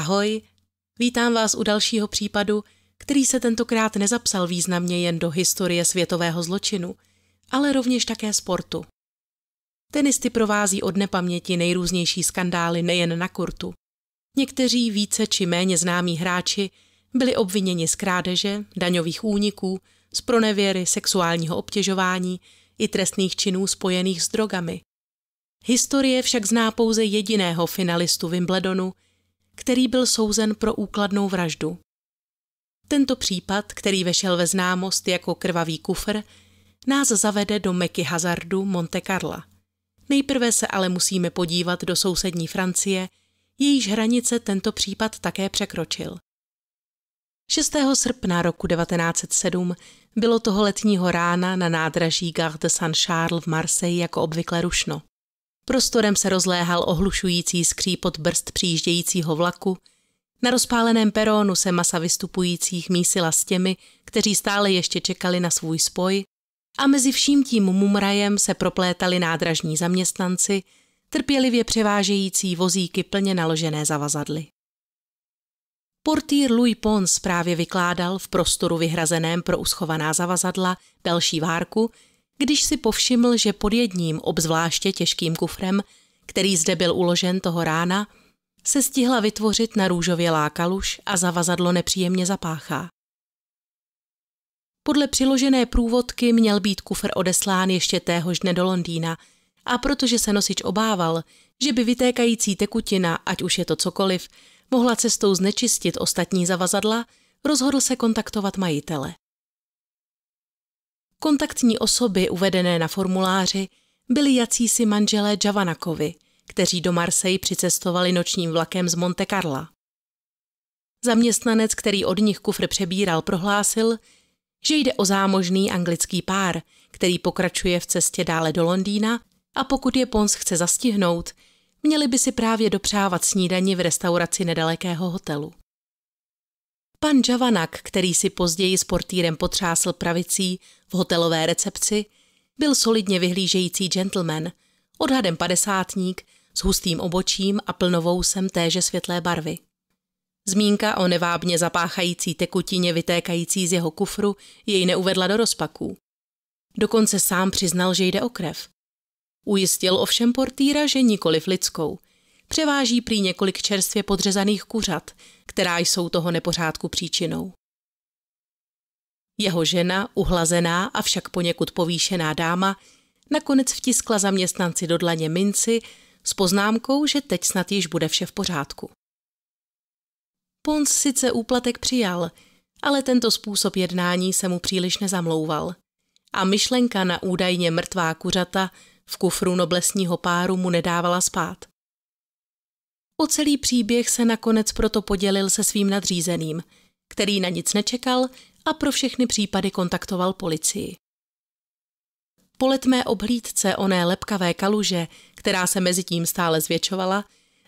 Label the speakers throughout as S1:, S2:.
S1: Ahoj, vítám vás u dalšího případu, který se tentokrát nezapsal významně jen do historie světového zločinu, ale rovněž také sportu. Tenisty provází od nepaměti nejrůznější skandály nejen na kurtu. Někteří více či méně známí hráči byli obviněni z krádeže, daňových úniků, z pronevěry, sexuálního obtěžování i trestných činů spojených s drogami. Historie však zná pouze jediného finalistu Wimbledonu – který byl souzen pro úkladnou vraždu. Tento případ, který vešel ve známost jako krvavý kufr, nás zavede do Meky hazardu Monte Carla. Nejprve se ale musíme podívat do sousední Francie, jejíž hranice tento případ také překročil. 6. srpna roku 1907 bylo toho letního rána na nádraží Gare de Saint-Charles v Marseille jako obvykle rušno. Prostorem se rozléhal ohlušující skřípot brzd přijíždějícího vlaku, na rozpáleném perónu se masa vystupujících mísila s těmi, kteří stále ještě čekali na svůj spoj, a mezi vším tím mumrajem se proplétali nádražní zaměstnanci, trpělivě převážející vozíky plně naložené zavazadly. Portýr Louis Pons právě vykládal v prostoru vyhrazeném pro uschovaná zavazadla další várku, když si povšiml, že pod jedním obzvláště těžkým kufrem, který zde byl uložen toho rána, se stihla vytvořit na růžově lákaluš a zavazadlo nepříjemně zapáchá. Podle přiložené průvodky měl být kufr odeslán ještě téhož dne do Londýna a protože se nosič obával, že by vytékající tekutina, ať už je to cokoliv, mohla cestou znečistit ostatní zavazadla, rozhodl se kontaktovat majitele. Kontaktní osoby uvedené na formuláři byli jacísi manželé Javanakovi, kteří do Marseille přicestovali nočním vlakem z Monte Carla. Zaměstnanec, který od nich kufr přebíral, prohlásil, že jde o zámožný anglický pár, který pokračuje v cestě dále do Londýna a pokud je Pons chce zastihnout, měli by si právě dopřávat snídani v restauraci nedalekého hotelu. Pan Javanak, který si později s portýrem potřásl pravicí v hotelové recepci, byl solidně vyhlížející gentleman, odhadem padesátník, s hustým obočím a plnovousem téže světlé barvy. Zmínka o nevábně zapáchající tekutině vytékající z jeho kufru jej neuvedla do rozpaků. Dokonce sám přiznal, že jde o krev. Ujistil ovšem portýra, že nikoliv lidskou – Převáží prý několik čerstvě podřezaných kuřat, která jsou toho nepořádku příčinou. Jeho žena, uhlazená a však poněkud povýšená dáma, nakonec vtiskla zaměstnanci do dlaně minci s poznámkou, že teď snad již bude vše v pořádku. Pons sice úplatek přijal, ale tento způsob jednání se mu příliš nezamlouval. A myšlenka na údajně mrtvá kuřata v kufru noblesního páru mu nedávala spát. O celý příběh se nakonec proto podělil se svým nadřízeným, který na nic nečekal a pro všechny případy kontaktoval policii. Po letmé obhlídce oné lepkavé kaluže, která se mezi tím stále zvětšovala,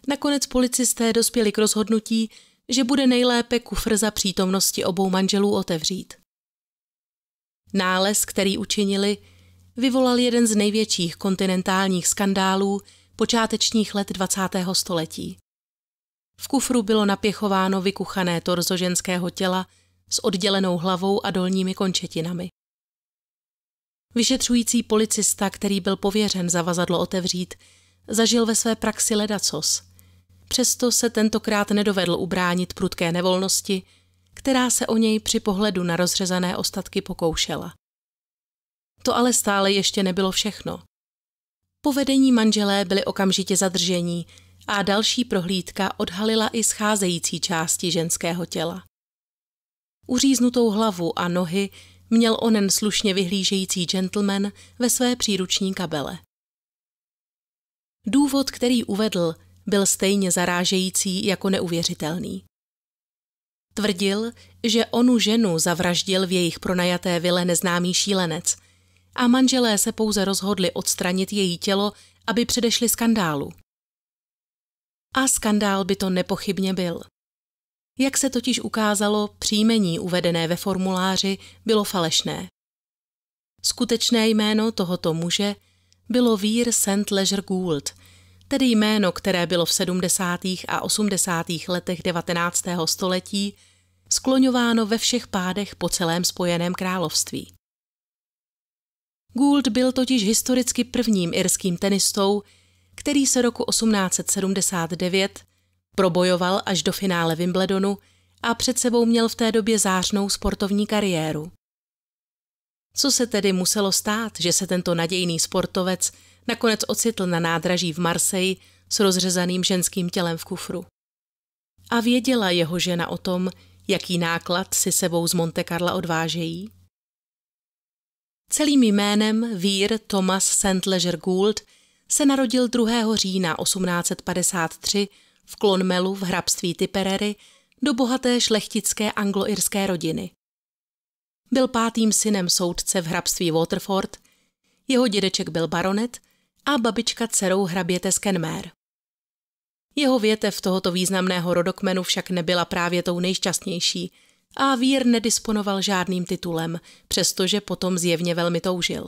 S1: nakonec policisté dospěli k rozhodnutí, že bude nejlépe kufr za přítomnosti obou manželů otevřít. Nález, který učinili, vyvolal jeden z největších kontinentálních skandálů počátečních let 20. století. V kufru bylo napěchováno vykuchané torzo ženského těla s oddělenou hlavou a dolními končetinami. Vyšetřující policista, který byl pověřen zavazadlo otevřít, zažil ve své praxi ledacos. Přesto se tentokrát nedovedl ubránit prudké nevolnosti, která se o něj při pohledu na rozřezané ostatky pokoušela. To ale stále ještě nebylo všechno. Povedení manželé byli okamžitě zadržení a další prohlídka odhalila i scházející části ženského těla. Uříznutou hlavu a nohy měl onen slušně vyhlížející gentleman ve své příruční kabele. Důvod, který uvedl, byl stejně zarážející jako neuvěřitelný. Tvrdil, že onu ženu zavraždil v jejich pronajaté vile neznámý šílenec a manželé se pouze rozhodli odstranit její tělo, aby předešli skandálu – a skandál by to nepochybně byl. Jak se totiž ukázalo, příjmení uvedené ve formuláři bylo falešné. Skutečné jméno tohoto muže bylo Vír St. Leger Gould, tedy jméno, které bylo v 70. a 80. letech 19. století skloňováno ve všech pádech po celém Spojeném království. Gould byl totiž historicky prvním irským tenistou, který se roku 1879 probojoval až do finále Wimbledonu a před sebou měl v té době zářnou sportovní kariéru. Co se tedy muselo stát, že se tento nadějný sportovec nakonec ocitl na nádraží v Marseji s rozřezaným ženským tělem v kufru? A věděla jeho žena o tom, jaký náklad si sebou z Monte Carla odvážejí? Celým jménem Vír Thomas St. Leger Gould – se narodil 2. října 1853 v Klonmelu v hrabství Tipperary do bohaté šlechtické angloirské rodiny. Byl pátým synem soudce v hrabství Waterford, jeho dědeček byl baronet a babička dcerou hraběte Skenmer. Jeho větev tohoto významného rodokmenu však nebyla právě tou nejšťastnější a Vír nedisponoval žádným titulem, přestože potom zjevně velmi toužil.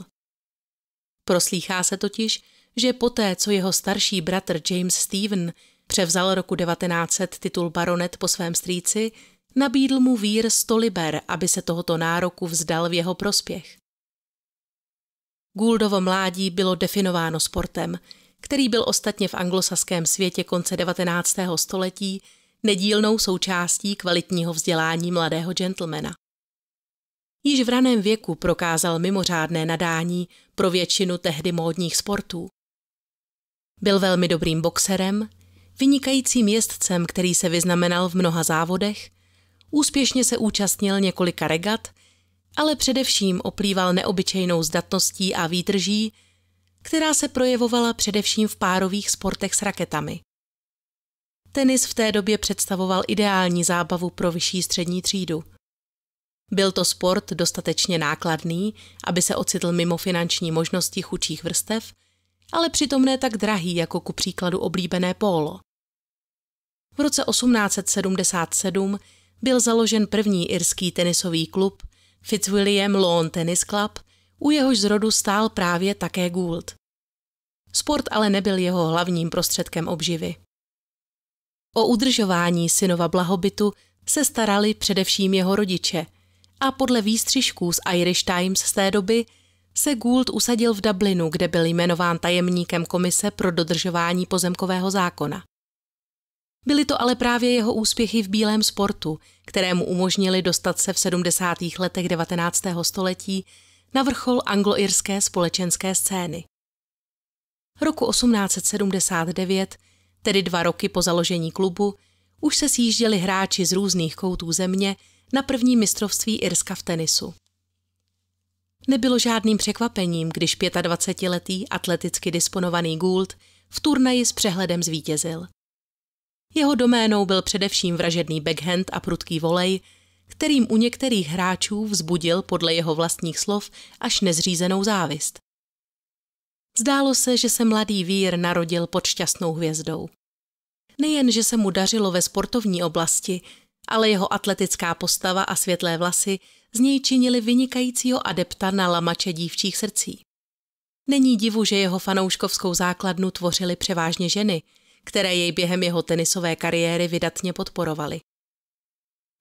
S1: Proslýchá se totiž, že poté, co jeho starší bratr James Stephen převzal roku 1900 titul baronet po svém strýci, nabídl mu vír 100 liber, aby se tohoto nároku vzdal v jeho prospěch. Gouldovo mládí bylo definováno sportem, který byl ostatně v anglosaském světě konce 19. století nedílnou součástí kvalitního vzdělání mladého gentlemana. Již v raném věku prokázal mimořádné nadání pro většinu tehdy módních sportů. Byl velmi dobrým boxerem, vynikajícím jezdcem, který se vyznamenal v mnoha závodech, úspěšně se účastnil několika regat, ale především oplýval neobyčejnou zdatností a výdrží, která se projevovala především v párových sportech s raketami. Tenis v té době představoval ideální zábavu pro vyšší střední třídu. Byl to sport dostatečně nákladný, aby se ocitl mimo finanční možnosti chudších vrstev – ale přitom ne tak drahý jako ku příkladu oblíbené pólo. V roce 1877 byl založen první irský tenisový klub Fitzwilliam Lawn Tennis Club, u jehož zrodu stál právě také Gould. Sport ale nebyl jeho hlavním prostředkem obživy. O udržování synova blahobytu se starali především jeho rodiče a podle výstřižků z Irish Times z té doby – se Gould usadil v Dublinu, kde byl jmenován tajemníkem Komise pro dodržování pozemkového zákona. Byly to ale právě jeho úspěchy v bílém sportu, které mu umožnili dostat se v 70. letech 19. století na vrchol angloirské společenské scény. Roku 1879, tedy dva roky po založení klubu, už se sjížděli hráči z různých koutů země na první mistrovství Irska v tenisu. Nebylo žádným překvapením, když 25-letý atleticky disponovaný Gould v turnaji s přehledem zvítězil. Jeho doménou byl především vražedný backhand a prudký volej, kterým u některých hráčů vzbudil podle jeho vlastních slov až nezřízenou závist. Zdálo se, že se mladý vír narodil pod šťastnou hvězdou. Nejen, že se mu dařilo ve sportovní oblasti, ale jeho atletická postava a světlé vlasy z něj činili vynikajícího adepta na lamače dívčích srdcí. Není divu, že jeho fanouškovskou základnu tvořily převážně ženy, které jej během jeho tenisové kariéry vydatně podporovaly.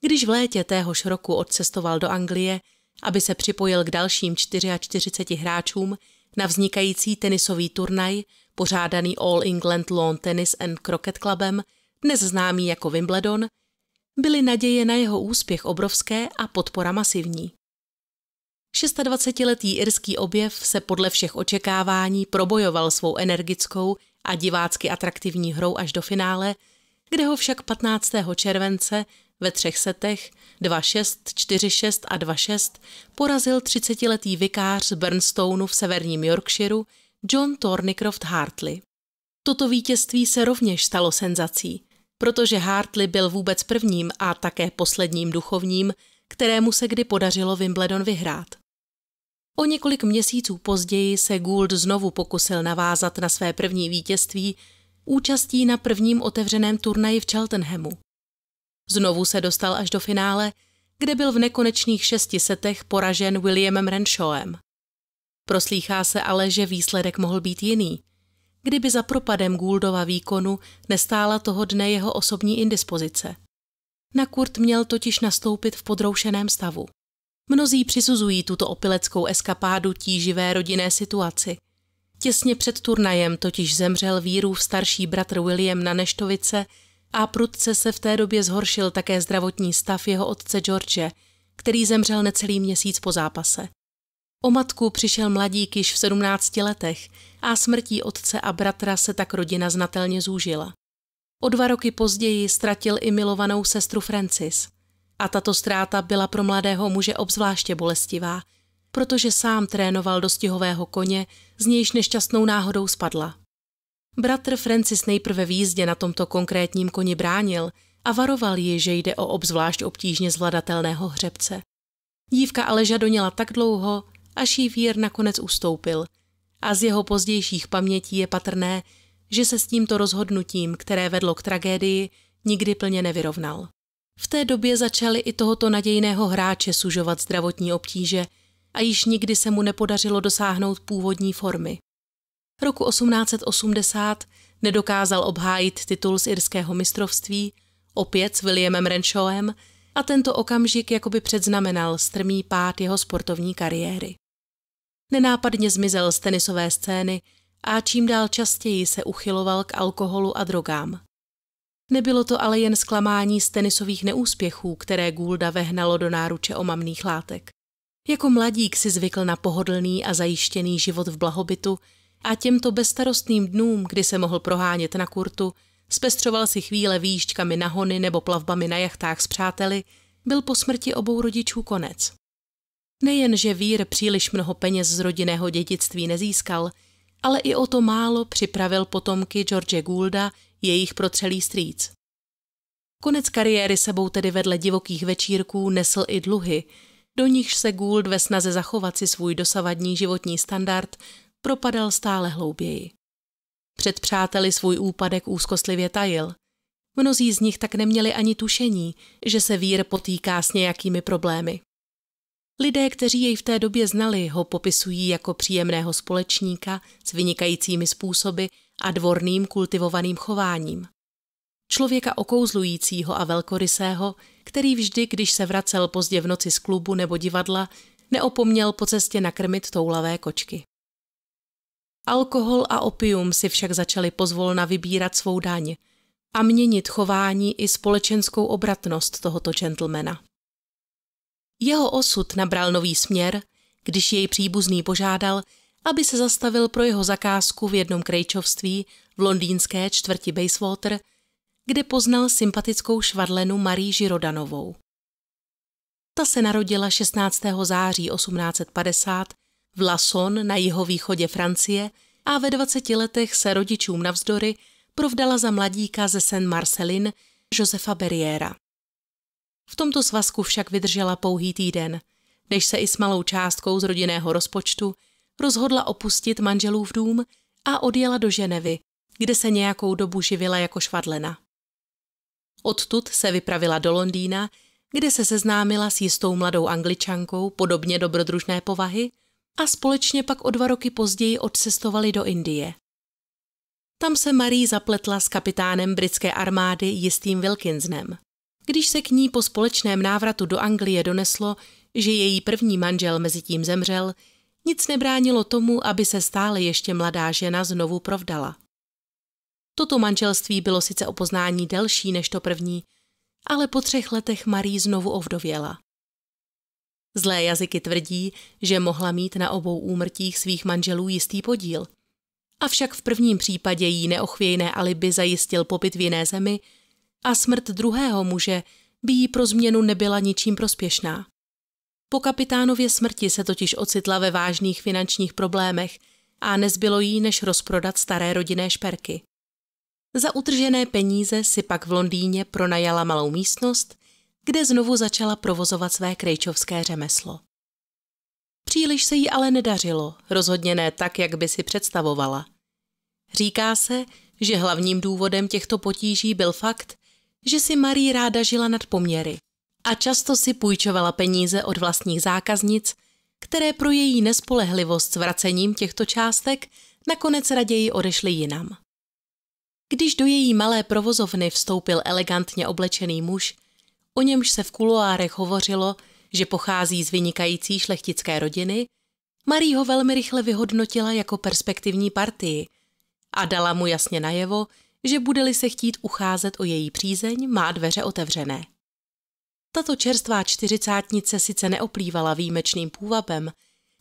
S1: Když v létě téhož roku odcestoval do Anglie, aby se připojil k dalším 44 hráčům na vznikající tenisový turnaj pořádaný All England Lawn Tennis and Croquet Clubem, dnes známý jako Wimbledon – byly naděje na jeho úspěch obrovské a podpora masivní. 26-letý irský objev se podle všech očekávání probojoval svou energickou a divácky atraktivní hrou až do finále, kde ho však 15. července ve třech setech 2-6, 4-6 a 2-6 porazil 30-letý vikář z Burnstonu v severním Yorkshireu John Thornycroft Hartley. Toto vítězství se rovněž stalo senzací – protože Hartley byl vůbec prvním a také posledním duchovním, kterému se kdy podařilo Wimbledon vyhrát. O několik měsíců později se Gould znovu pokusil navázat na své první vítězství účastí na prvním otevřeném turnaji v Cheltenhamu. Znovu se dostal až do finále, kde byl v nekonečných šesti setech poražen Williamem Renshawem. Proslýchá se ale, že výsledek mohl být jiný – kdyby za propadem Gouldova výkonu nestála toho dne jeho osobní indispozice. Na Kurt měl totiž nastoupit v podroušeném stavu. Mnozí přisuzují tuto opileckou eskapádu tíživé rodinné situaci. Těsně před turnajem totiž zemřel v starší bratr William na Neštovice a prudce se v té době zhoršil také zdravotní stav jeho otce George, který zemřel necelý měsíc po zápase. O matku přišel mladík již v 17 letech a smrtí otce a bratra se tak rodina znatelně zúžila. O dva roky později ztratil i milovanou sestru Francis. A tato ztráta byla pro mladého muže obzvláště bolestivá, protože sám trénoval dostihového koně, z nějž nešťastnou náhodou spadla. Bratr Francis nejprve v jízdě na tomto konkrétním koni bránil a varoval ji, že jde o obzvlášť obtížně zvladatelného hřebce. Dívka ale žadonila tak dlouho, a Šívír nakonec ustoupil. A z jeho pozdějších pamětí je patrné, že se s tímto rozhodnutím, které vedlo k tragédii, nikdy plně nevyrovnal. V té době začaly i tohoto nadějného hráče sužovat zdravotní obtíže a již nikdy se mu nepodařilo dosáhnout původní formy. Roku 1880 nedokázal obhájit titul z irského mistrovství, opět s Williamem Renshawem, a tento okamžik jakoby předznamenal strmý pád jeho sportovní kariéry nenápadně zmizel z tenisové scény a čím dál častěji se uchyloval k alkoholu a drogám. Nebylo to ale jen zklamání z tenisových neúspěchů, které Goulda vehnalo do náruče omamných látek. Jako mladík si zvykl na pohodlný a zajištěný život v blahobytu a těmto bezstarostným dnům, kdy se mohl prohánět na kurtu, zpestřoval si chvíle výjížďkami na hony nebo plavbami na jachtách s přáteli, byl po smrti obou rodičů konec. Nejen, že Vír příliš mnoho peněz z rodinného dědictví nezískal, ale i o to málo připravil potomky George Goulda, jejich protřelý strýc. Konec kariéry sebou tedy vedle divokých večírků nesl i dluhy, do nichž se Gould ve snaze zachovat si svůj dosavadní životní standard propadal stále hlouběji. Před přáteli svůj úpadek úzkostlivě tajil. Mnozí z nich tak neměli ani tušení, že se vír potýká s nějakými problémy. Lidé, kteří jej v té době znali, ho popisují jako příjemného společníka s vynikajícími způsoby a dvorným kultivovaným chováním. Člověka okouzlujícího a velkorysého, který vždy, když se vracel pozdě v noci z klubu nebo divadla, neopomněl po cestě nakrmit toulavé kočky. Alkohol a opium si však začali pozvolna vybírat svou daň a měnit chování i společenskou obratnost tohoto gentlemana. Jeho osud nabral nový směr, když jej příbuzný požádal, aby se zastavil pro jeho zakázku v jednom krejčovství v londýnské čtvrti Bayswater, kde poznal sympatickou švadlenu Marie Žirodanovou. Ta se narodila 16. září 1850 v Lasson na jihovýchodě Francie a ve 20 letech se rodičům navzdory provdala za mladíka ze Saint Marcelin Josefa Berriera. V tomto svazku však vydržela pouhý týden, než se i s malou částkou z rodinného rozpočtu rozhodla opustit manželův dům a odjela do Ženevy, kde se nějakou dobu živila jako švadlena. Odtud se vypravila do Londýna, kde se seznámila s jistou mladou angličankou podobně dobrodružné povahy a společně pak o dva roky později odcestovali do Indie. Tam se Marie zapletla s kapitánem britské armády jistým Wilkinsonem když se k ní po společném návratu do Anglie doneslo, že její první manžel mezi tím zemřel, nic nebránilo tomu, aby se stále ještě mladá žena znovu provdala. Toto manželství bylo sice o poznání delší než to první, ale po třech letech Marie znovu ovdověla. Zlé jazyky tvrdí, že mohla mít na obou úmrtích svých manželů jistý podíl. Avšak v prvním případě jí neochvějné alibi zajistil pobyt v jiné zemi, a smrt druhého muže by jí pro změnu nebyla ničím prospěšná. Po kapitánově smrti se totiž ocitla ve vážných finančních problémech a nezbylo jí než rozprodat staré rodinné šperky. Za utržené peníze si pak v Londýně pronajala malou místnost, kde znovu začala provozovat své krejčovské řemeslo. Příliš se jí ale nedařilo, rozhodně ne tak, jak by si představovala. Říká se, že hlavním důvodem těchto potíží byl fakt, že si Marie ráda žila nad poměry a často si půjčovala peníze od vlastních zákaznic, které pro její nespolehlivost s vracením těchto částek nakonec raději odešly jinam. Když do její malé provozovny vstoupil elegantně oblečený muž, o němž se v kuloárech hovořilo, že pochází z vynikající šlechtické rodiny, Marie ho velmi rychle vyhodnotila jako perspektivní partii a dala mu jasně najevo, že bude-li se chtít ucházet o její přízeň, má dveře otevřené. Tato čerstvá čtyřicátnice sice neoplývala výjimečným půvabem,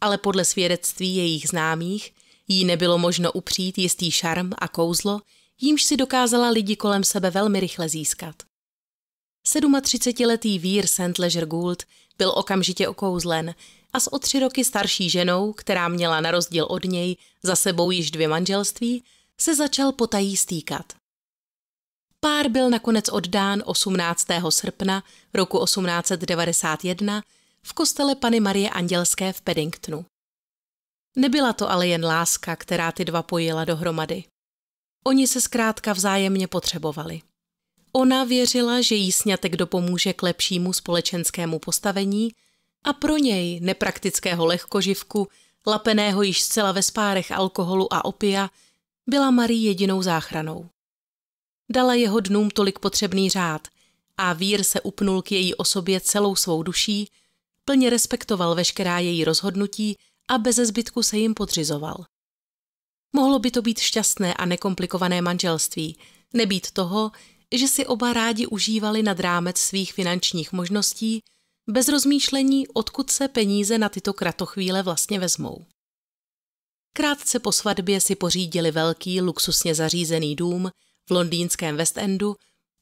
S1: ale podle svědectví jejich známých jí nebylo možno upřít jistý šarm a kouzlo, jímž si dokázala lidi kolem sebe velmi rychle získat. 37-letý Vír St. Leger Gould byl okamžitě okouzlen a s o tři roky starší ženou, která měla na rozdíl od něj za sebou již dvě manželství, se začal potají stýkat. Pár byl nakonec oddán 18. srpna roku 1891 v kostele Pany Marie Andělské v Paddingtonu. Nebyla to ale jen láska, která ty dva pojila dohromady. Oni se zkrátka vzájemně potřebovali. Ona věřila, že jí snětek dopomůže k lepšímu společenskému postavení a pro něj, nepraktického lehkoživku, lapeného již zcela ve spárech alkoholu a opia, byla Marie jedinou záchranou. Dala jeho dnům tolik potřebný řád a vír se upnul k její osobě celou svou duší, plně respektoval veškerá její rozhodnutí a bez zbytku se jim podřizoval. Mohlo by to být šťastné a nekomplikované manželství, nebýt toho, že si oba rádi užívali nad rámec svých finančních možností, bez rozmýšlení, odkud se peníze na tyto kratochvíle vlastně vezmou. Krátce po svatbě si pořídili velký luxusně zařízený dům v londýnském West Endu,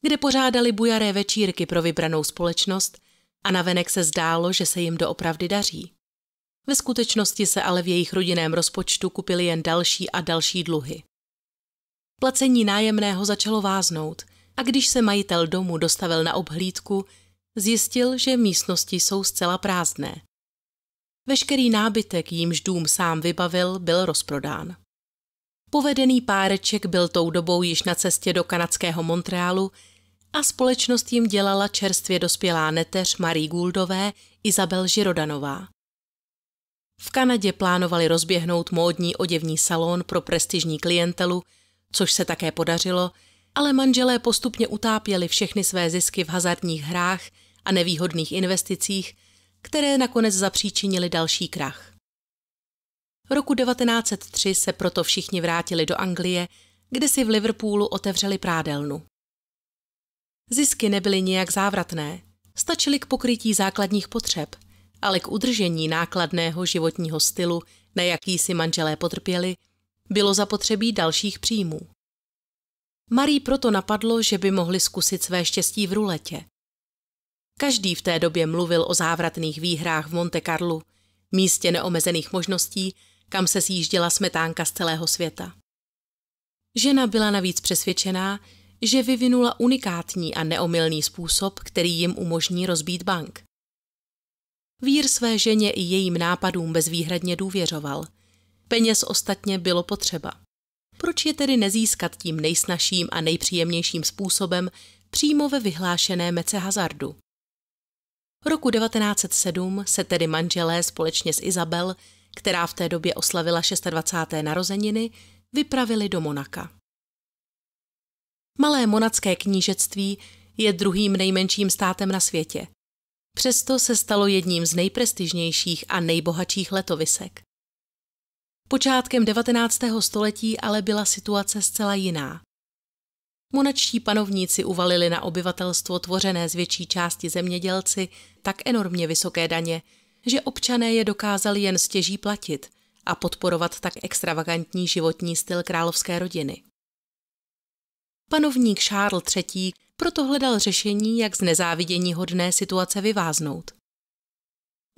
S1: kde pořádali bujaré večírky pro vybranou společnost a navenek se zdálo, že se jim doopravdy daří. Ve skutečnosti se ale v jejich rodinném rozpočtu kupili jen další a další dluhy. Placení nájemného začalo váznout a když se majitel domu dostavil na obhlídku, zjistil, že místnosti jsou zcela prázdné. Veškerý nábytek, jímž dům sám vybavil, byl rozprodán. Povedený páreček byl tou dobou již na cestě do kanadského Montrealu a společnost jim dělala čerstvě dospělá neteř Marie Gouldové Izabel Žirodanová. V Kanadě plánovali rozběhnout módní oděvní salon pro prestižní klientelu, což se také podařilo, ale manželé postupně utápěli všechny své zisky v hazardních hrách a nevýhodných investicích které nakonec zapříčinily další krach. Roku 1903 se proto všichni vrátili do Anglie, kde si v Liverpoolu otevřeli prádelnu. Zisky nebyly nijak závratné, stačily k pokrytí základních potřeb, ale k udržení nákladného životního stylu, na jaký si manželé potrpěli, bylo zapotřebí dalších příjmů. Marie proto napadlo, že by mohli zkusit své štěstí v ruletě. Každý v té době mluvil o závratných výhrách v Monte Carlu, místě neomezených možností, kam se zjížděla smetánka z celého světa. Žena byla navíc přesvědčená, že vyvinula unikátní a neomylný způsob, který jim umožní rozbít bank. Vír své ženě i jejím nápadům bezvýhradně důvěřoval. Peněz ostatně bylo potřeba. Proč je tedy nezískat tím nejsnažším a nejpříjemnějším způsobem přímo ve vyhlášené mece hazardu? Roku 1907 se tedy manželé společně s Izabel, která v té době oslavila 26. narozeniny, vypravili do Monaka. Malé monacké knížectví je druhým nejmenším státem na světě. Přesto se stalo jedním z nejprestižnějších a nejbohatších letovisek. Počátkem 19. století ale byla situace zcela jiná. Monačtí panovníci uvalili na obyvatelstvo tvořené z větší části zemědělci tak enormně vysoké daně, že občané je dokázali jen stěží platit a podporovat tak extravagantní životní styl královské rodiny. Panovník Charles III. proto hledal řešení, jak z nezávidění hodné situace vyváznout.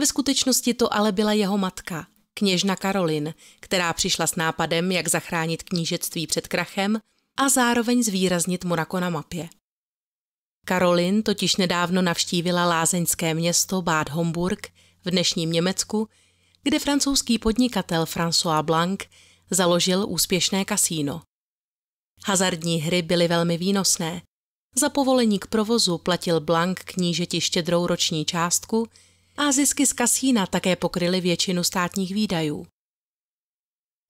S1: Ve skutečnosti to ale byla jeho matka, kněžna Karolin, která přišla s nápadem, jak zachránit knížectví před krachem a zároveň zvýraznit Monako na mapě. Karolin totiž nedávno navštívila lázeňské město Bad Homburg v dnešním Německu, kde francouzský podnikatel François Blanc založil úspěšné kasíno. Hazardní hry byly velmi výnosné. Za povolení k provozu platil Blanc knížeti štědrou roční částku a zisky z kasína také pokryly většinu státních výdajů.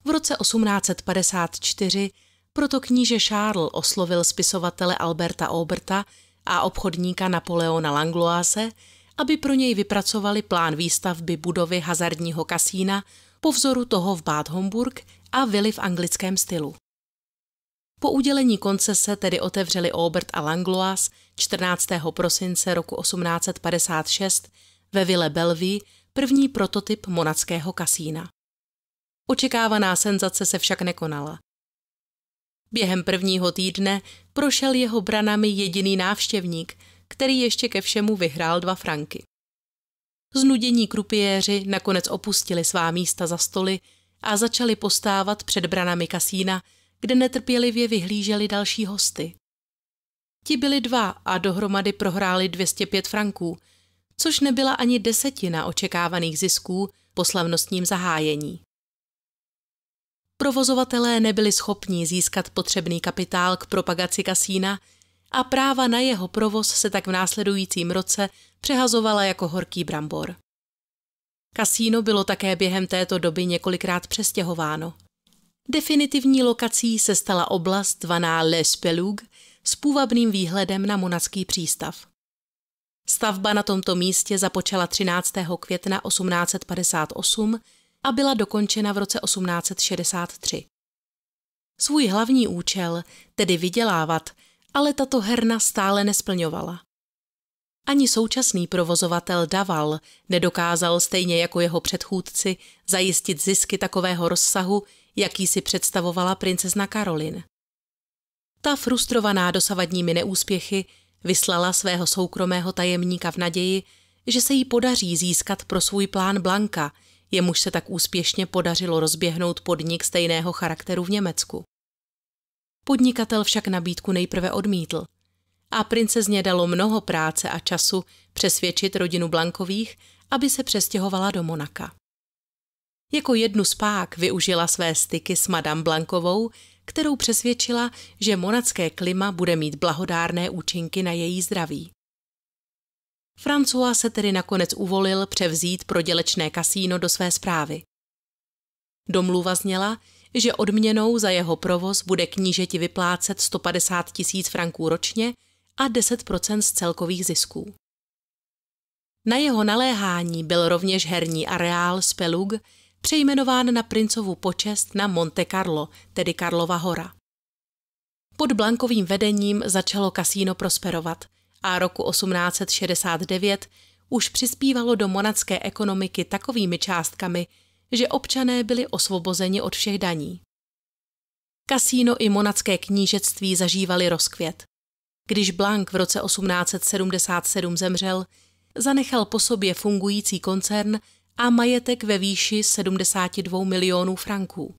S1: V roce 1854 proto kníže Charles oslovil spisovatele Alberta Oberta a obchodníka Napoleona Langloise, aby pro něj vypracovali plán výstavby budovy hazardního kasína po vzoru toho v Bad Homburg a vily v anglickém stylu. Po udělení koncese tedy otevřeli Obert a Langlois 14. prosince roku 1856 ve vile Bellevue první prototyp monackého kasína. Očekávaná senzace se však nekonala. Během prvního týdne prošel jeho branami jediný návštěvník, který ještě ke všemu vyhrál dva franky. Znudění krupiéři nakonec opustili svá místa za stoly a začali postávat před branami kasína, kde netrpělivě vyhlíželi další hosty. Ti byli dva a dohromady prohráli 205 franků, což nebyla ani desetina očekávaných zisků po slavnostním zahájení. Provozovatelé nebyli schopni získat potřebný kapitál k propagaci kasína a práva na jeho provoz se tak v následujícím roce přehazovala jako horký brambor. Kasíno bylo také během této doby několikrát přestěhováno. Definitivní lokací se stala oblast zvaná Les Pelug s půvabným výhledem na monacký přístav. Stavba na tomto místě započala 13. května 1858 a byla dokončena v roce 1863. Svůj hlavní účel, tedy vydělávat, ale tato herna stále nesplňovala. Ani současný provozovatel Daval nedokázal stejně jako jeho předchůdci zajistit zisky takového rozsahu, jaký si představovala princezna Karolin. Ta frustrovaná dosavadními neúspěchy vyslala svého soukromého tajemníka v naději, že se jí podaří získat pro svůj plán Blanka – Jemuž se tak úspěšně podařilo rozběhnout podnik stejného charakteru v Německu. Podnikatel však nabídku nejprve odmítl a princezně dalo mnoho práce a času přesvědčit rodinu Blankových, aby se přestěhovala do Monaka. Jako jednu z pák využila své styky s Madame Blankovou, kterou přesvědčila, že monacké klima bude mít blahodárné účinky na její zdraví. François se tedy nakonec uvolil převzít prodělečné kasíno do své zprávy. Domluva zněla, že odměnou za jeho provoz bude knížeti vyplácet 150 tisíc franků ročně a 10% z celkových zisků. Na jeho naléhání byl rovněž herní areál Spelug přejmenován na princovu počest na Monte Carlo, tedy Karlova hora. Pod Blankovým vedením začalo kasíno prosperovat a roku 1869 už přispívalo do monacké ekonomiky takovými částkami, že občané byli osvobozeni od všech daní. Kasíno i monacké knížectví zažívali rozkvět. Když Blank v roce 1877 zemřel, zanechal po sobě fungující koncern a majetek ve výši 72 milionů franků.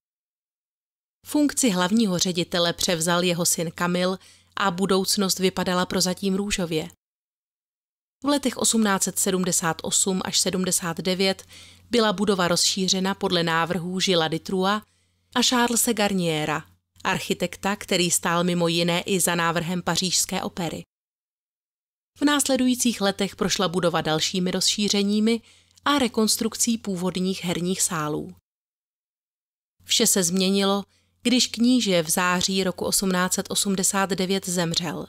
S1: Funkci hlavního ředitele převzal jeho syn Kamil a budoucnost vypadala prozatím růžově. V letech 1878 až 79 byla budova rozšířena podle návrhů Žila Ditrua a Charlesa Garniera, architekta, který stál mimo jiné i za návrhem pařížské opery. V následujících letech prošla budova dalšími rozšířeními a rekonstrukcí původních herních sálů. Vše se změnilo když kníže v září roku 1889 zemřel.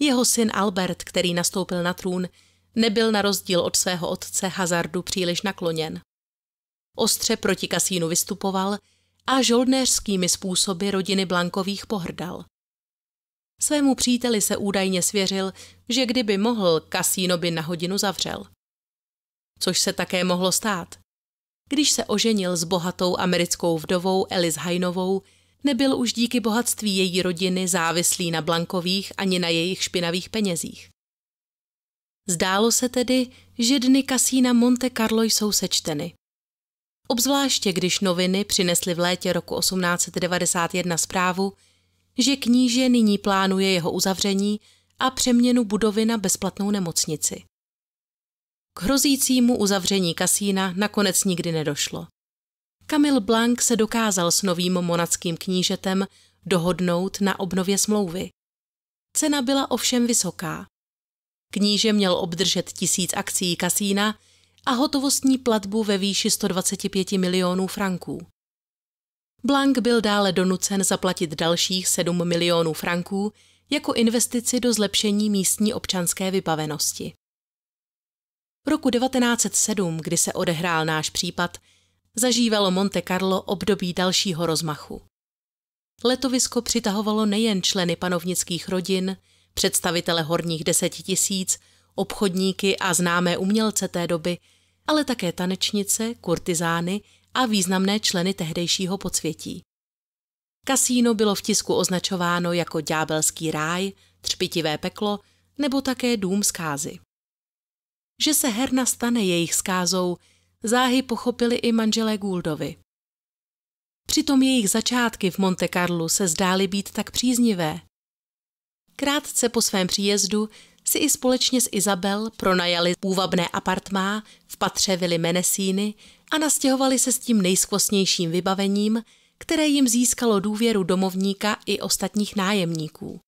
S1: Jeho syn Albert, který nastoupil na trůn, nebyl na rozdíl od svého otce hazardu příliš nakloněn. Ostře proti kasínu vystupoval a žoldnéřskými způsoby rodiny Blankových pohrdal. Svému příteli se údajně svěřil, že kdyby mohl, kasíno by na hodinu zavřel. Což se také mohlo stát když se oženil s bohatou americkou vdovou Elis Hajnovou, nebyl už díky bohatství její rodiny závislý na Blankových ani na jejich špinavých penězích. Zdálo se tedy, že dny kasína Monte Carlo jsou sečteny. Obzvláště když noviny přinesly v létě roku 1891 zprávu, že kníže nyní plánuje jeho uzavření a přeměnu budovy na bezplatnou nemocnici. K hrozícímu uzavření kasína nakonec nikdy nedošlo. Kamil Blank se dokázal s novým monackým knížetem dohodnout na obnově smlouvy. Cena byla ovšem vysoká. Kníže měl obdržet tisíc akcí kasína a hotovostní platbu ve výši 125 milionů franků. Blank byl dále donucen zaplatit dalších 7 milionů franků jako investici do zlepšení místní občanské vybavenosti roku 1907, kdy se odehrál náš případ, zažívalo Monte Carlo období dalšího rozmachu. Letovisko přitahovalo nejen členy panovnických rodin, představitele horních deseti tisíc, obchodníky a známé umělce té doby, ale také tanečnice, kurtizány a významné členy tehdejšího podsvětí. Kasíno bylo v tisku označováno jako ďábelský ráj, třpitivé peklo nebo také dům zkázy že se herna stane jejich zkázou, záhy pochopili i manželé Gouldovi. Přitom jejich začátky v Monte Carlu se zdály být tak příznivé. Krátce po svém příjezdu si i společně s Izabel pronajali půvabné apartmá v patře Vili Menesíny a nastěhovali se s tím nejskvostnějším vybavením, které jim získalo důvěru domovníka i ostatních nájemníků.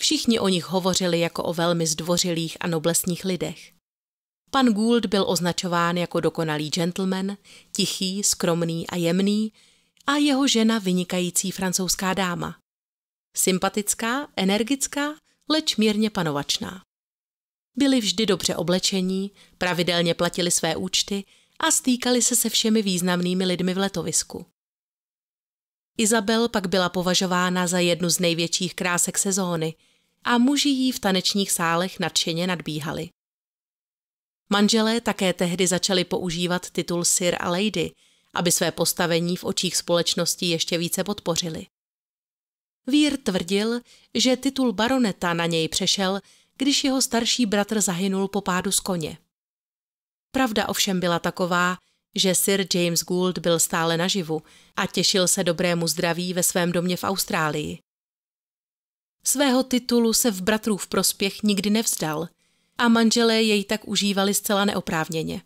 S1: Všichni o nich hovořili jako o velmi zdvořilých a noblesních lidech. Pan Gould byl označován jako dokonalý gentleman, tichý, skromný a jemný a jeho žena vynikající francouzská dáma. Sympatická, energická, leč mírně panovačná. Byli vždy dobře oblečení, pravidelně platili své účty a stýkali se se všemi významnými lidmi v letovisku. Izabel pak byla považována za jednu z největších krásek sezóny a muži jí v tanečních sálech nadšeně nadbíhali. Manželé také tehdy začali používat titul Sir a Lady, aby své postavení v očích společnosti ještě více podpořili. Vír tvrdil, že titul baroneta na něj přešel, když jeho starší bratr zahynul po pádu z koně. Pravda ovšem byla taková, že Sir James Gould byl stále naživu a těšil se dobrému zdraví ve svém domě v Austrálii. Svého titulu se v bratrův v prospěch nikdy nevzdal a manželé jej tak užívali zcela neoprávněně.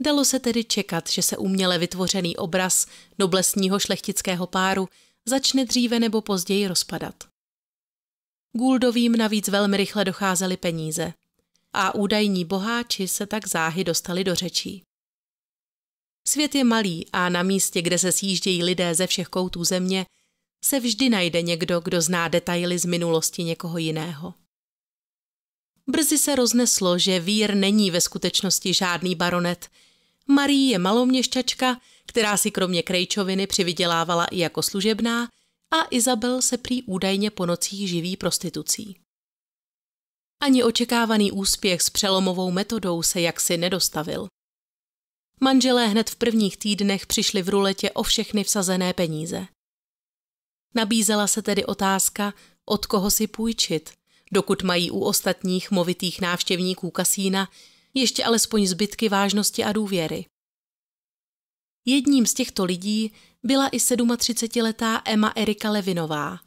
S1: Dalo se tedy čekat, že se uměle vytvořený obraz noblesního šlechtického páru začne dříve nebo později rozpadat. Guldovým navíc velmi rychle docházely peníze a údajní boháči se tak záhy dostali do řečí. Svět je malý a na místě, kde se sjíždějí lidé ze všech koutů země, se vždy najde někdo, kdo zná detaily z minulosti někoho jiného. Brzy se rozneslo, že Vír není ve skutečnosti žádný baronet. Marie je maloměšťačka, která si kromě krejčoviny přivydělávala i jako služebná a Izabel se prý údajně po nocích živí prostitucí. Ani očekávaný úspěch s přelomovou metodou se jaksi nedostavil. Manželé hned v prvních týdnech přišli v ruletě o všechny vsazené peníze. Nabízela se tedy otázka, od koho si půjčit, dokud mají u ostatních movitých návštěvníků kasína ještě alespoň zbytky vážnosti a důvěry. Jedním z těchto lidí byla i 37-letá Emma Erika Levinová,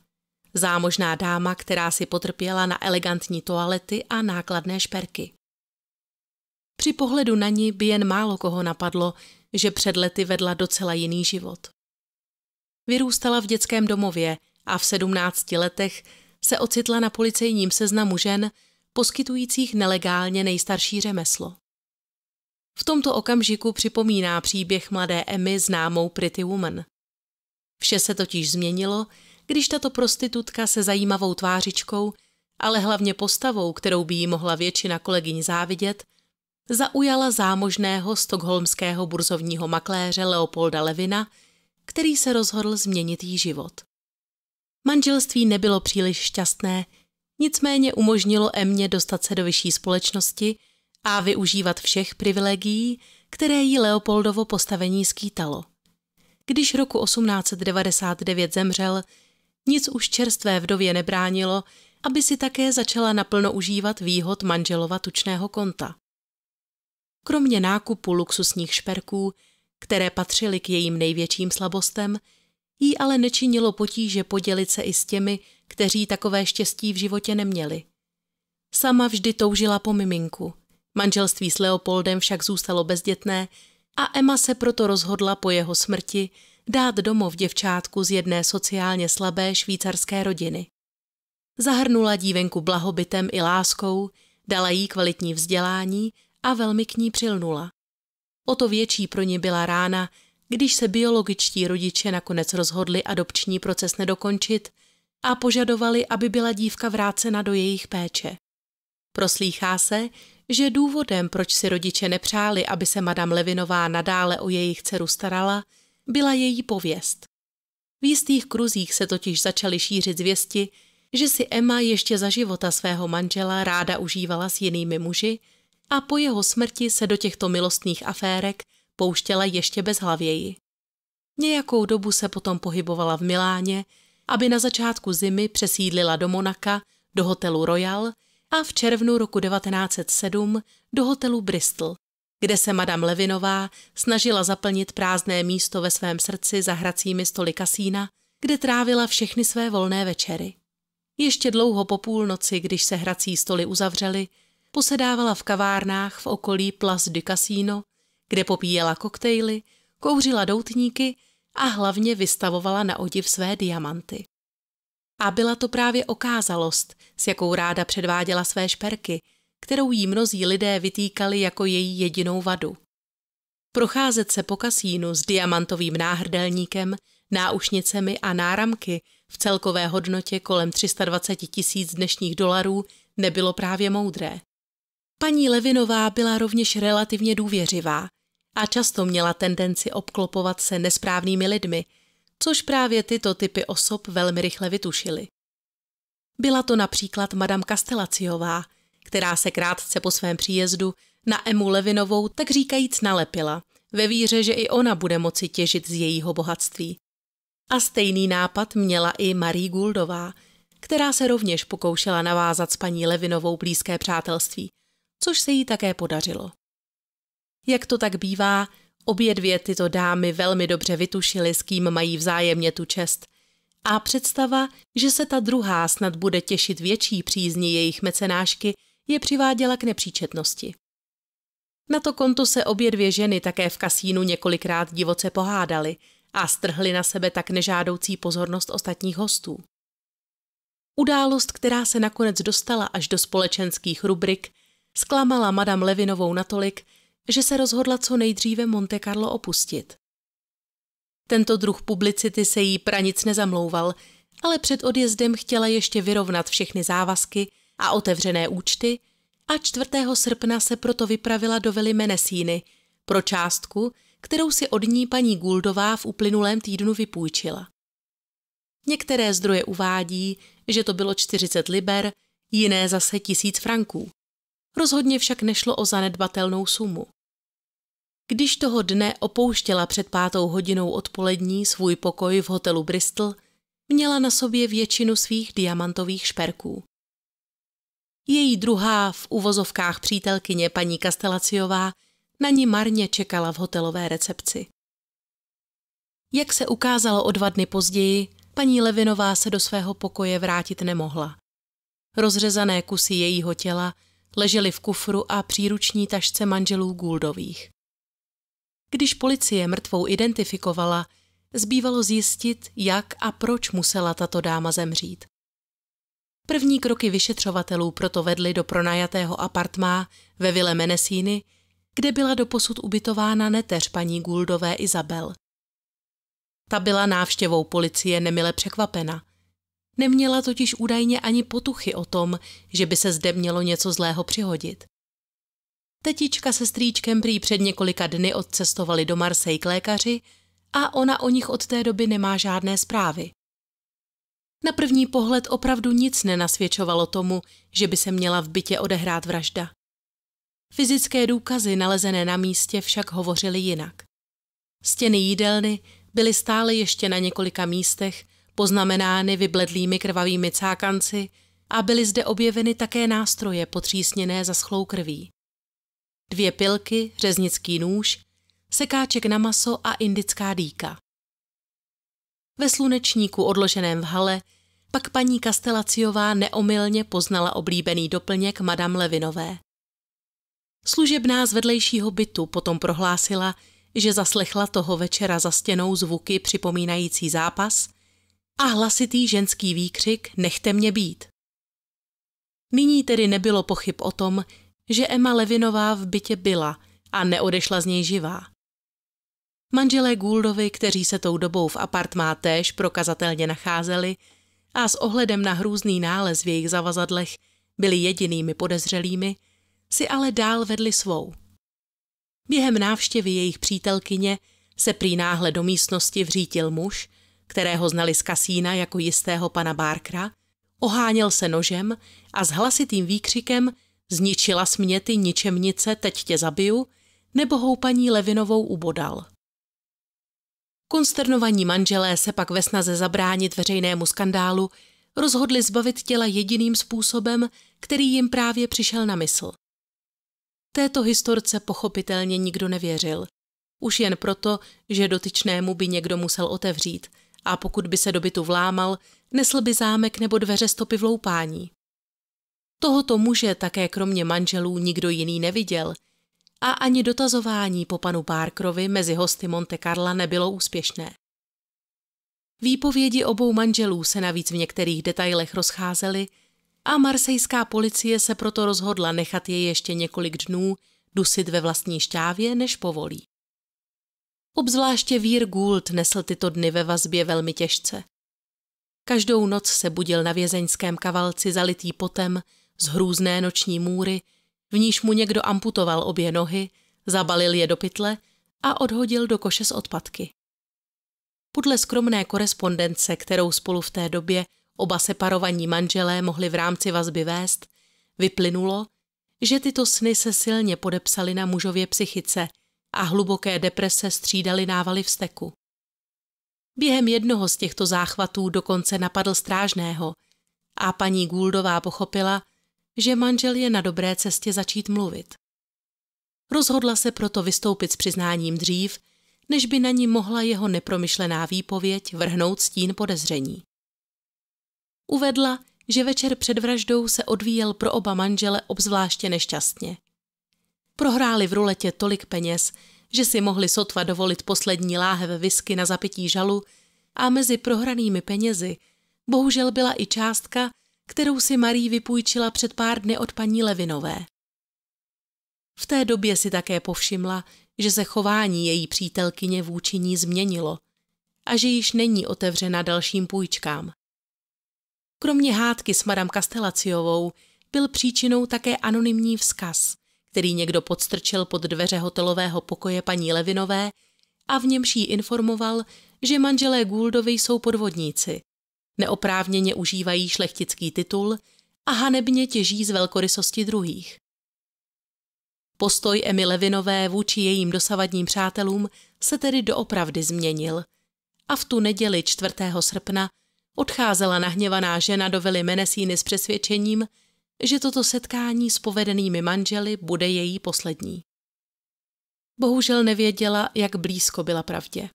S1: zámožná dáma, která si potrpěla na elegantní toalety a nákladné šperky. Při pohledu na ní by jen málo koho napadlo, že před lety vedla docela jiný život. Vyrůstala v dětském domově a v sedmnácti letech se ocitla na policejním seznamu žen, poskytujících nelegálně nejstarší řemeslo. V tomto okamžiku připomíná příběh mladé Emmy známou Pretty Woman. Vše se totiž změnilo, když tato prostitutka se zajímavou tvářičkou, ale hlavně postavou, kterou by jí mohla většina kolegyň závidět, zaujala zámožného stokholmského burzovního makléře Leopolda Levina, který se rozhodl změnit jí život. Manželství nebylo příliš šťastné, nicméně umožnilo Emě dostat se do vyšší společnosti a využívat všech privilegií, které jí Leopoldovo postavení skýtalo. Když roku 1899 zemřel, nic už čerstvé vdově nebránilo, aby si také začala naplno užívat výhod manželova tučného konta. Kromě nákupu luxusních šperků, které patřily k jejím největším slabostem, Jí ale nečinilo potíže podělit se i s těmi, kteří takové štěstí v životě neměli. Sama vždy toužila po miminku. Manželství s Leopoldem však zůstalo bezdětné a Emma se proto rozhodla po jeho smrti dát domov děvčátku z jedné sociálně slabé švýcarské rodiny. Zahrnula dívenku blahobytem i láskou, dala jí kvalitní vzdělání a velmi k ní přilnula. O to větší pro ní byla rána, když se biologičtí rodiče nakonec rozhodli adopční proces nedokončit a požadovali, aby byla dívka vrácena do jejich péče. Proslýchá se, že důvodem, proč si rodiče nepřáli, aby se madam Levinová nadále o jejich dceru starala, byla její pověst. V jistých kruzích se totiž začaly šířit zvěsti, že si Emma ještě za života svého manžela ráda užívala s jinými muži a po jeho smrti se do těchto milostných aférek pouštěla ještě bez hlavěji. Nějakou dobu se potom pohybovala v Miláně, aby na začátku zimy přesídlila do Monaka, do hotelu Royal a v červnu roku 1907 do hotelu Bristol, kde se madame Levinová snažila zaplnit prázdné místo ve svém srdci za hracími stoly kasína, kde trávila všechny své volné večery. Ještě dlouho po půlnoci, když se hrací stoly uzavřely, posedávala v kavárnách v okolí Place du Casino kde popíjela koktejly, kouřila doutníky a hlavně vystavovala na odiv své diamanty. A byla to právě okázalost, s jakou ráda předváděla své šperky, kterou jí mnozí lidé vytýkali jako její jedinou vadu. Procházet se po kasínu s diamantovým náhrdelníkem, náušnicemi a náramky v celkové hodnotě kolem 320 tisíc dnešních dolarů nebylo právě moudré. Paní Levinová byla rovněž relativně důvěřivá – a často měla tendenci obklopovat se nesprávnými lidmi, což právě tyto typy osob velmi rychle vytušily. Byla to například madam Kastelaciová, která se krátce po svém příjezdu na Emu Levinovou tak říkajíc nalepila, ve víře, že i ona bude moci těžit z jejího bohatství. A stejný nápad měla i Marie Guldová, která se rovněž pokoušela navázat s paní Levinovou blízké přátelství, což se jí také podařilo. Jak to tak bývá, obě dvě tyto dámy velmi dobře vytušily, s kým mají vzájemně tu čest. A představa, že se ta druhá snad bude těšit větší přízni jejich mecenášky, je přiváděla k nepříčetnosti. Na to konto se obě dvě ženy také v kasínu několikrát divoce pohádaly a strhly na sebe tak nežádoucí pozornost ostatních hostů. Událost, která se nakonec dostala až do společenských rubrik, zklamala madam Levinovou natolik, že se rozhodla co nejdříve Monte Carlo opustit. Tento druh publicity se jí pranic nezamlouval, ale před odjezdem chtěla ještě vyrovnat všechny závazky a otevřené účty a 4. srpna se proto vypravila do Vili Menesíny pro částku, kterou si od ní paní Guldová v uplynulém týdnu vypůjčila. Některé zdroje uvádí, že to bylo 40 liber, jiné zase 1000 franků. Rozhodně však nešlo o zanedbatelnou sumu. Když toho dne opouštěla před pátou hodinou odpolední svůj pokoj v hotelu Bristol, měla na sobě většinu svých diamantových šperků. Její druhá v uvozovkách přítelkyně paní Kastelaciová na ní marně čekala v hotelové recepci. Jak se ukázalo o dva dny později, paní Levinová se do svého pokoje vrátit nemohla. Rozřezané kusy jejího těla – leželi v kufru a příruční tašce manželů Guldových. Když policie mrtvou identifikovala, zbývalo zjistit, jak a proč musela tato dáma zemřít. První kroky vyšetřovatelů proto vedly do pronajatého apartmá ve Vile Menesíny, kde byla doposud ubytována neteř paní Guldové Izabel. Ta byla návštěvou policie nemile překvapena – Neměla totiž údajně ani potuchy o tom, že by se zde mělo něco zlého přihodit. Tetička se strýčkem prý před několika dny odcestovali do Marsej k lékaři a ona o nich od té doby nemá žádné zprávy. Na první pohled opravdu nic nenasvědčovalo tomu, že by se měla v bytě odehrát vražda. Fyzické důkazy nalezené na místě však hovořily jinak. Stěny jídelny byly stále ještě na několika místech poznamenány vybledlými krvavými cákanci a byly zde objeveny také nástroje potřísněné schlou krví. Dvě pilky, řeznický nůž, sekáček na maso a indická dýka. Ve slunečníku odloženém v hale pak paní Kastelaciová neomylně poznala oblíbený doplněk Madame Levinové. Služebná z vedlejšího bytu potom prohlásila, že zaslechla toho večera za stěnou zvuky připomínající zápas a hlasitý ženský výkřik Nechte mě být. Nyní tedy nebylo pochyb o tom, že Emma Levinová v bytě byla a neodešla z něj živá. Manželé Gouldovi, kteří se tou dobou v apartmá též prokazatelně nacházeli a s ohledem na hrůzný nález v jejich zavazadlech byli jedinými podezřelými, si ale dál vedli svou. Během návštěvy jejich přítelkyně se prý náhle do místnosti vřítil muž – kterého znali z kasína jako jistého pana Barkra, oháněl se nožem a s hlasitým výkřikem zničila směty ničemnice, teď tě zabiju, nebo houpaní Levinovou ubodal. Konsternovaní manželé se pak ve snaze zabránit veřejnému skandálu rozhodli zbavit těla jediným způsobem, který jim právě přišel na mysl. Této historce pochopitelně nikdo nevěřil. Už jen proto, že dotyčnému by někdo musel otevřít – a pokud by se do bytu vlámal, nesl by zámek nebo dveře stopy v loupání. Tohoto muže také kromě manželů nikdo jiný neviděl a ani dotazování po panu Parkerovi mezi hosty Monte Carla nebylo úspěšné. Výpovědi obou manželů se navíc v některých detailech rozcházely a marsejská policie se proto rozhodla nechat je ještě několik dnů dusit ve vlastní šťávě, než povolí. Obzvláště Vír Gould nesl tyto dny ve vazbě velmi těžce. Každou noc se budil na vězeňském kavalci zalitý potem z hrůzné noční můry, v níž mu někdo amputoval obě nohy, zabalil je do pytle a odhodil do koše s odpadky. Podle skromné korespondence, kterou spolu v té době oba separovaní manželé mohli v rámci vazby vést, vyplynulo, že tyto sny se silně podepsaly na mužově psychice – a hluboké deprese střídali návaly vsteku. Během jednoho z těchto záchvatů dokonce napadl strážného a paní Guldová pochopila, že manžel je na dobré cestě začít mluvit. Rozhodla se proto vystoupit s přiznáním dřív, než by na ní mohla jeho nepromyšlená výpověď vrhnout stín podezření. Uvedla, že večer před vraždou se odvíjel pro oba manžele obzvláště nešťastně – prohráli v ruletě tolik peněz, že si mohli sotva dovolit poslední láhev visky na zapití žalu a mezi prohranými penězi bohužel byla i částka, kterou si Marie vypůjčila před pár dny od paní Levinové. V té době si také povšimla, že se chování její přítelkyně vůči ní změnilo a že již není otevřena dalším půjčkám. Kromě hádky s madam Kastelaciovou byl příčinou také anonymní vzkaz, který někdo podstrčil pod dveře hotelového pokoje paní Levinové a v němž jí informoval, že manželé Gouldovi jsou podvodníci, neoprávněně užívají šlechtický titul a hanebně těží z velkorysosti druhých. Postoj Emily Levinové vůči jejím dosavadním přátelům se tedy doopravdy změnil a v tu neděli 4. srpna odcházela nahněvaná žena do vily Menesíny s přesvědčením, že toto setkání s povedenými manželi bude její poslední. Bohužel nevěděla, jak blízko byla pravdě.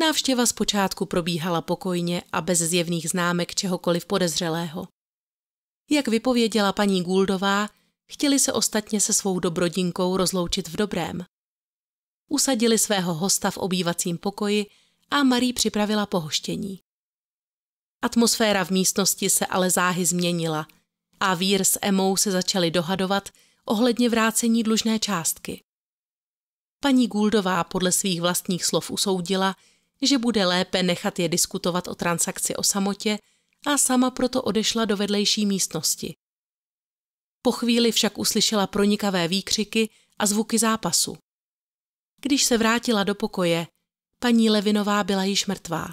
S1: Návštěva zpočátku probíhala pokojně a bez zjevných známek čehokoliv podezřelého. Jak vypověděla paní Guldová, chtěli se ostatně se svou dobrodinkou rozloučit v dobrém. Usadili svého hosta v obývacím pokoji a Marie připravila pohoštění. Atmosféra v místnosti se ale záhy změnila – a Vír s Emou se začali dohadovat ohledně vrácení dlužné částky. Paní Guldová podle svých vlastních slov usoudila, že bude lépe nechat je diskutovat o transakci o samotě a sama proto odešla do vedlejší místnosti. Po chvíli však uslyšela pronikavé výkřiky a zvuky zápasu. Když se vrátila do pokoje, paní Levinová byla již mrtvá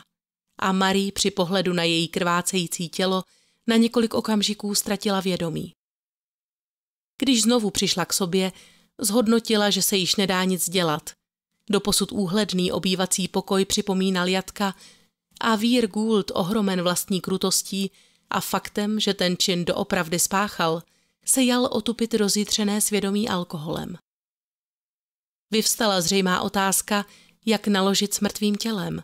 S1: a Marie při pohledu na její krvácející tělo na několik okamžiků ztratila vědomí. Když znovu přišla k sobě, zhodnotila, že se již nedá nic dělat. Doposud úhledný obývací pokoj připomínal jatka a vír Gould ohromen vlastní krutostí a faktem, že ten čin doopravdy spáchal, se jal otupit rozjitřené svědomí alkoholem. Vyvstala zřejmá otázka, jak naložit s mrtvým tělem.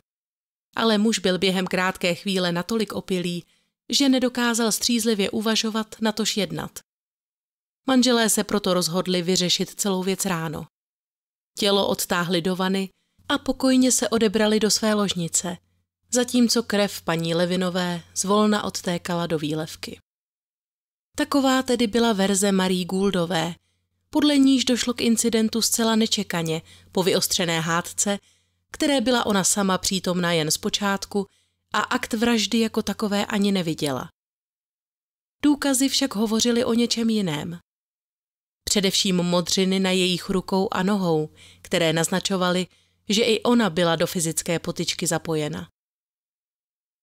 S1: Ale muž byl během krátké chvíle natolik opilý, že nedokázal střízlivě uvažovat, natož jednat. Manželé se proto rozhodli vyřešit celou věc ráno. Tělo odtáhli do vany a pokojně se odebrali do své ložnice, zatímco krev paní Levinové zvolna odtékala do výlevky. Taková tedy byla verze Marie Gouldové, podle níž došlo k incidentu zcela nečekaně po vyostřené hádce, které byla ona sama přítomna jen zpočátku počátku a akt vraždy jako takové ani neviděla. Důkazy však hovořily o něčem jiném. Především modřiny na jejich rukou a nohou, které naznačovaly, že i ona byla do fyzické potyčky zapojena.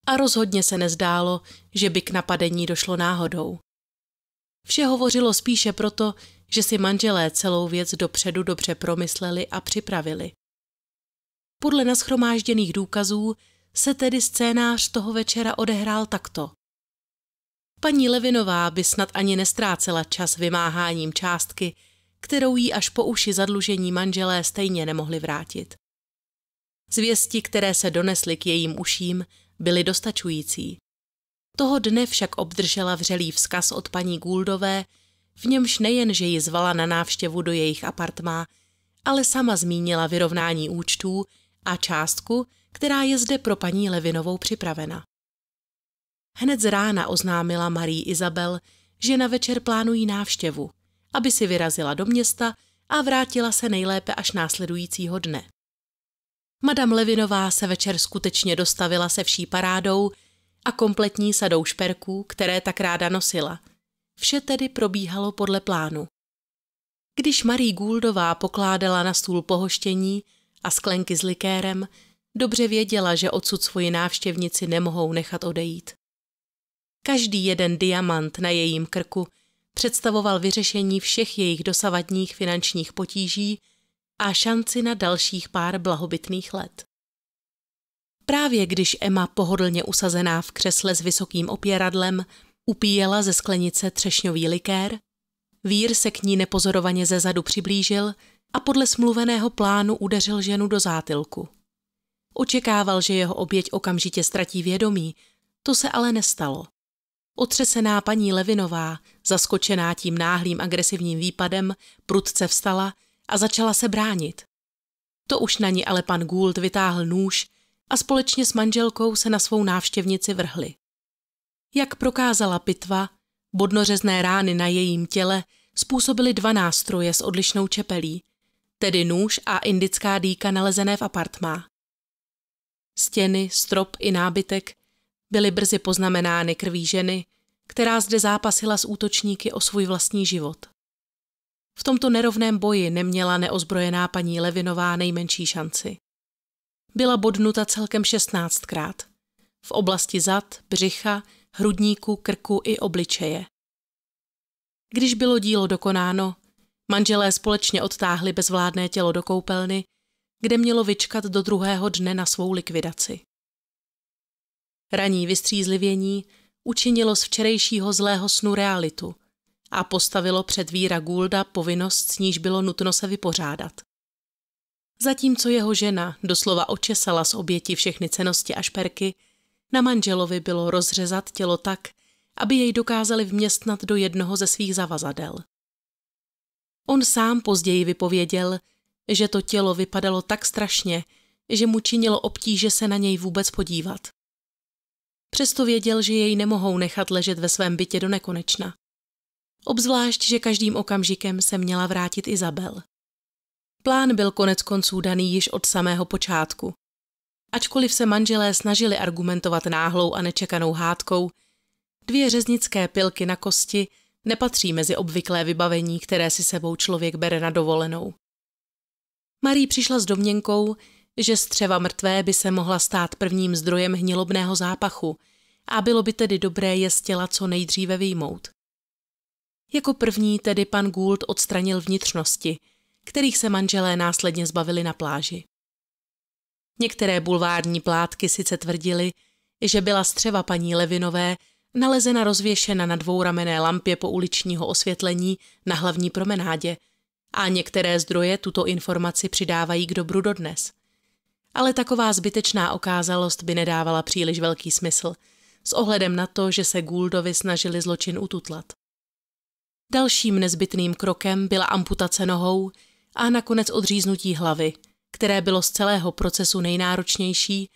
S1: A rozhodně se nezdálo, že by k napadení došlo náhodou. Vše hovořilo spíše proto, že si manželé celou věc dopředu dobře promysleli a připravili. Podle naschromážděných důkazů se tedy scénář toho večera odehrál takto. Paní Levinová by snad ani nestrácela čas vymáháním částky, kterou jí až po uši zadlužení manželé stejně nemohli vrátit. Zvěsti, které se donesly k jejím uším, byly dostačující. Toho dne však obdržela vřelý vzkaz od paní Gouldové, v němž nejen, že ji zvala na návštěvu do jejich apartmá, ale sama zmínila vyrovnání účtů a částku, která je zde pro paní Levinovou připravena. Hned z rána oznámila Marie Izabel, že na večer plánují návštěvu, aby si vyrazila do města a vrátila se nejlépe až následujícího dne. Madame Levinová se večer skutečně dostavila se vší parádou a kompletní sadou šperků, které tak ráda nosila. Vše tedy probíhalo podle plánu. Když Marie Gouldová pokládala na stůl pohoštění a sklenky s likérem, Dobře věděla, že odsud svoji návštěvnici nemohou nechat odejít. Každý jeden diamant na jejím krku představoval vyřešení všech jejich dosavadních finančních potíží a šanci na dalších pár blahobytných let. Právě když Emma pohodlně usazená v křesle s vysokým opěradlem upíjela ze sklenice třešňový likér, vír se k ní nepozorovaně ze zadu přiblížil a podle smluveného plánu udeřil ženu do zátilku. Očekával, že jeho oběť okamžitě ztratí vědomí, to se ale nestalo. Otřesená paní Levinová, zaskočená tím náhlým agresivním výpadem, prudce vstala a začala se bránit. To už na ní ale pan Gould vytáhl nůž a společně s manželkou se na svou návštěvnici vrhli. Jak prokázala pitva, bodnořezné rány na jejím těle způsobily dva nástroje s odlišnou čepelí, tedy nůž a indická dýka nalezené v apartmá. Stěny, strop i nábytek byly brzy poznamenány krví ženy, která zde zápasila s útočníky o svůj vlastní život. V tomto nerovném boji neměla neozbrojená paní Levinová nejmenší šanci. Byla bodnuta celkem 16krát. V oblasti zad, břicha, hrudníku, krku i obličeje. Když bylo dílo dokonáno, manželé společně odtáhli bezvládné tělo do koupelny kde mělo vyčkat do druhého dne na svou likvidaci. Raní vystřízlivění učinilo z včerejšího zlého snu realitu a postavilo před víra Goulda povinnost, s níž bylo nutno se vypořádat. Zatímco jeho žena doslova očesala z oběti všechny cenosti a šperky, na manželovi bylo rozřezat tělo tak, aby jej dokázali vměstnat do jednoho ze svých zavazadel. On sám později vypověděl, že to tělo vypadalo tak strašně, že mu činilo obtíže se na něj vůbec podívat. Přesto věděl, že jej nemohou nechat ležet ve svém bytě do nekonečna. Obzvlášť, že každým okamžikem se měla vrátit Izabel. Plán byl konec konců daný již od samého počátku. Ačkoliv se manželé snažili argumentovat náhlou a nečekanou hádkou, dvě řeznické pilky na kosti nepatří mezi obvyklé vybavení, které si sebou člověk bere na dovolenou. Marie přišla s domněnkou, že střeva mrtvé by se mohla stát prvním zdrojem hnilobného zápachu a bylo by tedy dobré je z těla co nejdříve vyjmout. Jako první tedy pan Gould odstranil vnitřnosti, kterých se manželé následně zbavili na pláži. Některé bulvární plátky sice tvrdili, že byla střeva paní Levinové nalezena rozvěšena na dvouramené lampě po uličního osvětlení na hlavní promenádě – a některé zdroje tuto informaci přidávají k dobru dodnes. Ale taková zbytečná okázalost by nedávala příliš velký smysl, s ohledem na to, že se Gouldovi snažili zločin ututlat. Dalším nezbytným krokem byla amputace nohou a nakonec odříznutí hlavy, které bylo z celého procesu nejnáročnější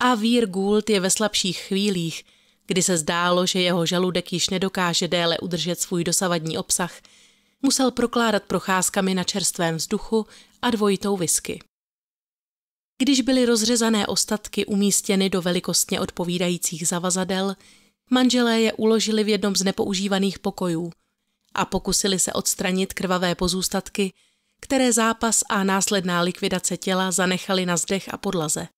S1: a Vír Gould je ve slabších chvílích, kdy se zdálo, že jeho žaludek již nedokáže déle udržet svůj dosavadní obsah – musel prokládat procházkami na čerstvém vzduchu a dvojitou whisky. Když byly rozřezané ostatky umístěny do velikostně odpovídajících zavazadel, manželé je uložili v jednom z nepoužívaných pokojů a pokusili se odstranit krvavé pozůstatky, které zápas a následná likvidace těla zanechali na zdech a podlaze.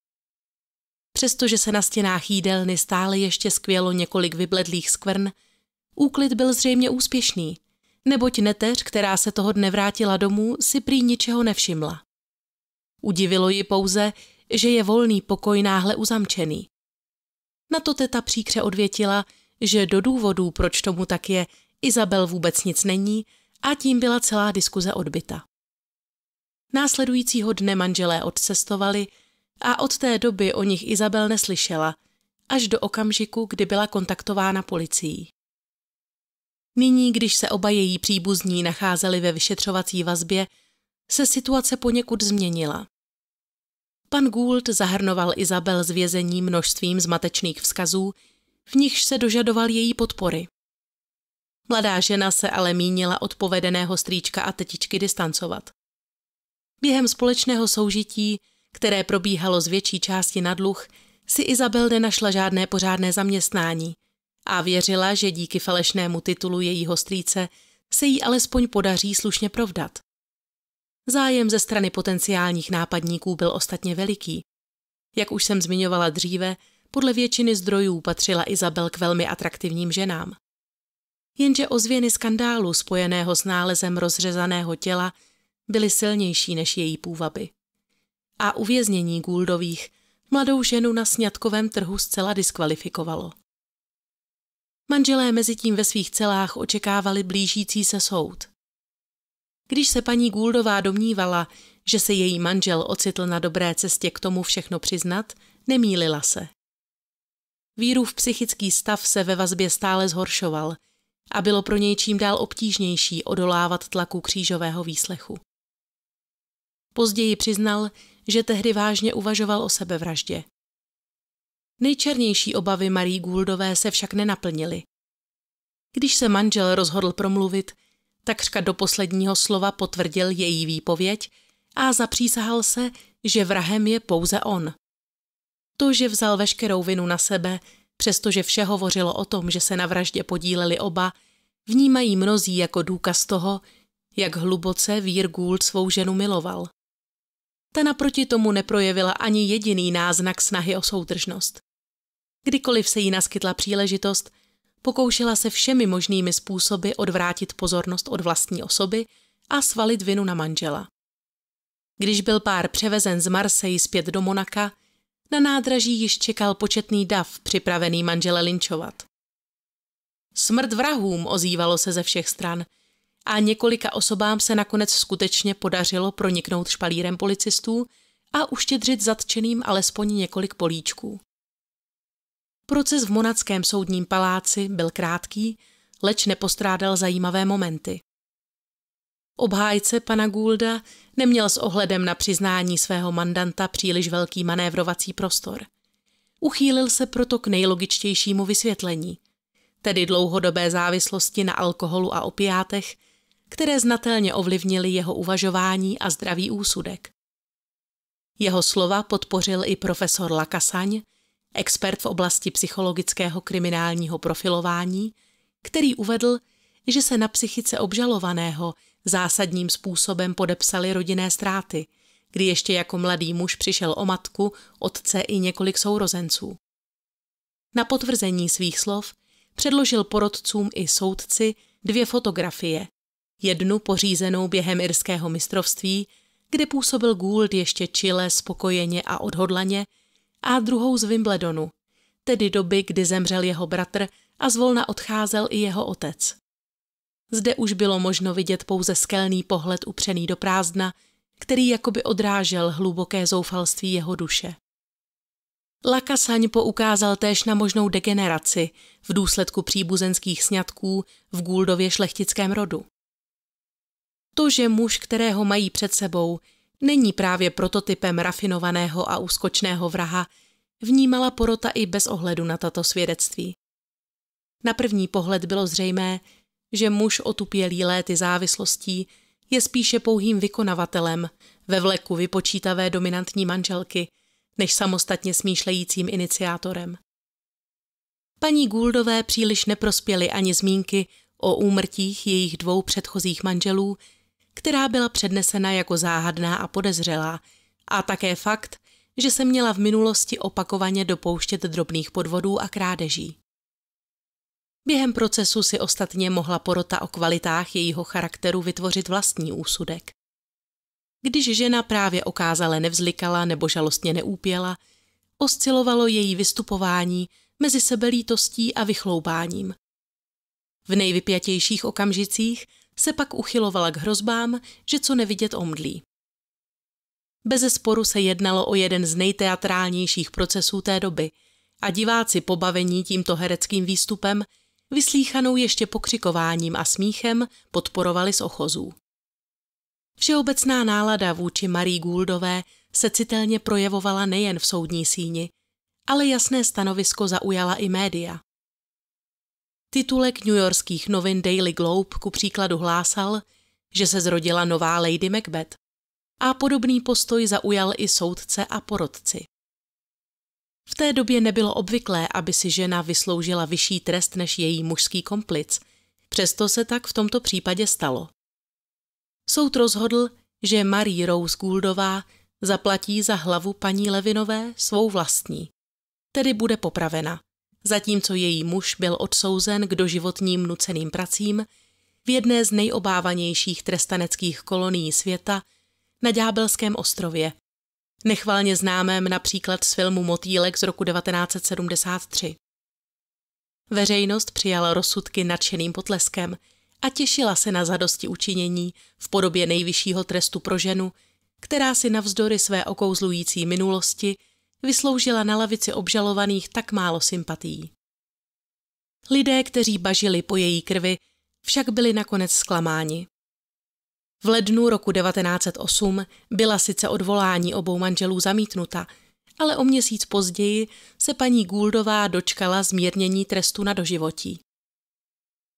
S1: Přestože se na stěnách jídelny stále ještě skvělo několik vybledlých skvrn, úklid byl zřejmě úspěšný – neboť neteř, která se toho dne vrátila domů, si prý ničeho nevšimla. Udivilo ji pouze, že je volný pokoj náhle uzamčený. Na to teta příkře odvětila, že do důvodů, proč tomu tak je, Izabel vůbec nic není a tím byla celá diskuze odbyta. Následujícího dne manželé odcestovali a od té doby o nich Izabel neslyšela, až do okamžiku, kdy byla kontaktována policií. Nyní, když se oba její příbuzní nacházeli ve vyšetřovací vazbě, se situace poněkud změnila. Pan Gould zahrnoval Izabel z vězení množstvím zmatečných vzkazů, v nichž se dožadoval její podpory. Mladá žena se ale mínila od povedeného strýčka a tetičky distancovat. Během společného soužití, které probíhalo z větší části na dluh, si Izabel nenašla žádné pořádné zaměstnání – a věřila, že díky falešnému titulu jejího strýce se jí alespoň podaří slušně provdat. Zájem ze strany potenciálních nápadníků byl ostatně veliký. Jak už jsem zmiňovala dříve, podle většiny zdrojů patřila Izabel k velmi atraktivním ženám. Jenže ozvěny skandálu spojeného s nálezem rozřezaného těla byly silnější než její půvaby. A uvěznění Gouldových mladou ženu na sňatkovém trhu zcela diskvalifikovalo. Manželé mezitím ve svých celách očekávali blížící se soud. Když se paní Guldová domnívala, že se její manžel ocitl na dobré cestě k tomu všechno přiznat, nemýlila se. Víru v psychický stav se ve vazbě stále zhoršoval a bylo pro něj čím dál obtížnější odolávat tlaku křížového výslechu. Později přiznal, že tehdy vážně uvažoval o sebevraždě. Nejčernější obavy Marie Gouldové se však nenaplnily. Když se manžel rozhodl promluvit, takřka do posledního slova potvrdil její výpověď a zapřísahal se, že vrahem je pouze on. To, že vzal veškerou vinu na sebe, přestože vše hovořilo o tom, že se na vraždě podíleli oba, vnímají mnozí jako důkaz toho, jak hluboce Vír Gould svou ženu miloval. Ta naproti tomu neprojevila ani jediný náznak snahy o soudržnost. Kdykoliv se jí naskytla příležitost, pokoušela se všemi možnými způsoby odvrátit pozornost od vlastní osoby a svalit vinu na manžela. Když byl pár převezen z Marseji zpět do Monaka, na nádraží již čekal početný dav připravený manžele linčovat. Smrt vrahům ozývalo se ze všech stran a několika osobám se nakonec skutečně podařilo proniknout špalírem policistů a uštědřit zatčeným alespoň několik políčků. Proces v monackém soudním paláci byl krátký, leč nepostrádal zajímavé momenty. Obhájce pana Goulda neměl s ohledem na přiznání svého mandanta příliš velký manévrovací prostor. Uchýlil se proto k nejlogičtějšímu vysvětlení, tedy dlouhodobé závislosti na alkoholu a opiátech, které znatelně ovlivnily jeho uvažování a zdravý úsudek. Jeho slova podpořil i profesor Lakasaň, expert v oblasti psychologického kriminálního profilování, který uvedl, že se na psychice obžalovaného zásadním způsobem podepsaly rodinné ztráty, kdy ještě jako mladý muž přišel o matku, otce i několik sourozenců. Na potvrzení svých slov předložil porodcům i soudci dvě fotografie, jednu pořízenou během irského mistrovství, kde působil Gould ještě čile spokojeně a odhodlaně – a druhou z Wimbledonu, tedy doby, kdy zemřel jeho bratr a zvolna odcházel i jeho otec. Zde už bylo možno vidět pouze skelný pohled upřený do prázdna, který jakoby odrážel hluboké zoufalství jeho duše. Lakasaň poukázal též na možnou degeneraci v důsledku příbuzenských sňatků v Guldově šlechtickém rodu. To, že muž, kterého mají před sebou, není právě prototypem rafinovaného a úskočného vraha, vnímala porota i bez ohledu na tato svědectví. Na první pohled bylo zřejmé, že muž otupělý léty závislostí je spíše pouhým vykonavatelem ve vleku vypočítavé dominantní manželky, než samostatně smýšlejícím iniciátorem. Paní Gouldové příliš neprospěly ani zmínky o úmrtích jejich dvou předchozích manželů, která byla přednesena jako záhadná a podezřelá, a také fakt, že se měla v minulosti opakovaně dopouštět drobných podvodů a krádeží. Během procesu si ostatně mohla porota o kvalitách jejího charakteru vytvořit vlastní úsudek. Když žena právě okázale nevzlikala nebo žalostně neúpěla, oscilovalo její vystupování mezi sebelítostí a vychloubáním. V nejvypjatějších okamžicích – se pak uchylovala k hrozbám, že co nevidět omdlí. Beze sporu se jednalo o jeden z nejteatrálnějších procesů té doby a diváci pobavení tímto hereckým výstupem, vyslíchanou ještě pokřikováním a smíchem, podporovali z ochozů. Všeobecná nálada vůči Marie Gouldové se citelně projevovala nejen v soudní síni, ale jasné stanovisko zaujala i média. Titulek Yorkských novin Daily Globe ku příkladu hlásal, že se zrodila nová Lady Macbeth. A podobný postoj zaujal i soudce a porodci. V té době nebylo obvyklé, aby si žena vysloužila vyšší trest než její mužský komplic, přesto se tak v tomto případě stalo. Soud rozhodl, že Marie Rose Gouldová zaplatí za hlavu paní Levinové svou vlastní, tedy bude popravena. Zatímco její muž byl odsouzen k doživotním nuceným pracím, v jedné z nejobávanějších trestaneckých kolonií světa na Ďábelském ostrově, nechvalně známém například z filmu Motýlek z roku 1973. Veřejnost přijala rozsudky nadšeným potleskem a těšila se na zadosti učinění v podobě nejvyššího trestu pro ženu, která si navzdory své okouzlující minulosti – vysloužila na lavici obžalovaných tak málo sympatií. Lidé, kteří bažili po její krvi, však byli nakonec zklamáni. V lednu roku 1908 byla sice odvolání obou manželů zamítnuta, ale o měsíc později se paní Gouldová dočkala zmírnění trestu na doživotí.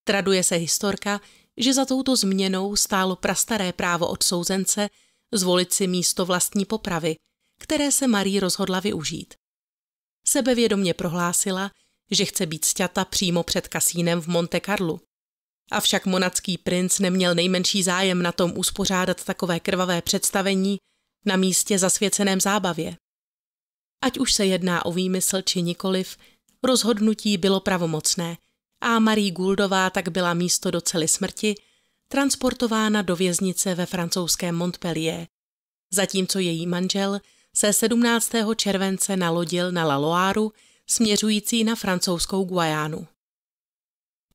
S1: Traduje se historka, že za touto změnou stálo prastaré právo odsouzence zvolit si místo vlastní popravy – které se Marie rozhodla využít. Sebevědomně prohlásila, že chce být sťata přímo před kasínem v Monte Carlu. Avšak monacký princ neměl nejmenší zájem na tom uspořádat takové krvavé představení na místě zasvěceném zábavě. Ať už se jedná o výmysl či nikoliv, rozhodnutí bylo pravomocné a Marie Gouldová tak byla místo do cely smrti transportována do věznice ve francouzském Montpellier, zatímco její manžel se 17. července nalodil na La Loire, směřující na francouzskou Guajánu.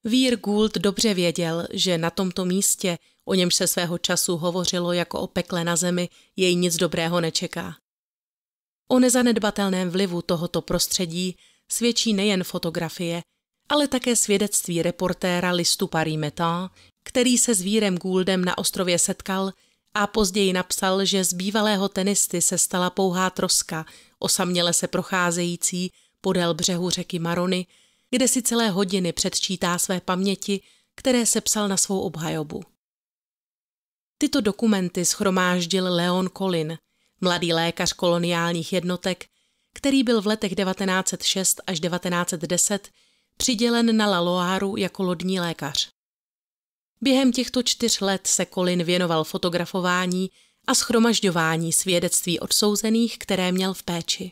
S1: Vír Gould dobře věděl, že na tomto místě, o němž se svého času hovořilo jako o pekle na zemi, jej nic dobrého nečeká. O nezanedbatelném vlivu tohoto prostředí svědčí nejen fotografie, ale také svědectví reportéra listu Paris Metin, který se s Vírem Gouldem na ostrově setkal a později napsal, že z bývalého tenisty se stala pouhá troska, osaměle se procházející podél břehu řeky Marony, kde si celé hodiny předčítá své paměti, které se psal na svou obhajobu. Tyto dokumenty schromáždil Leon Colin, mladý lékař koloniálních jednotek, který byl v letech 1906 až 1910 přidělen na La Loaru jako lodní lékař. Během těchto čtyř let se Colin věnoval fotografování a schromažďování svědectví odsouzených, které měl v péči.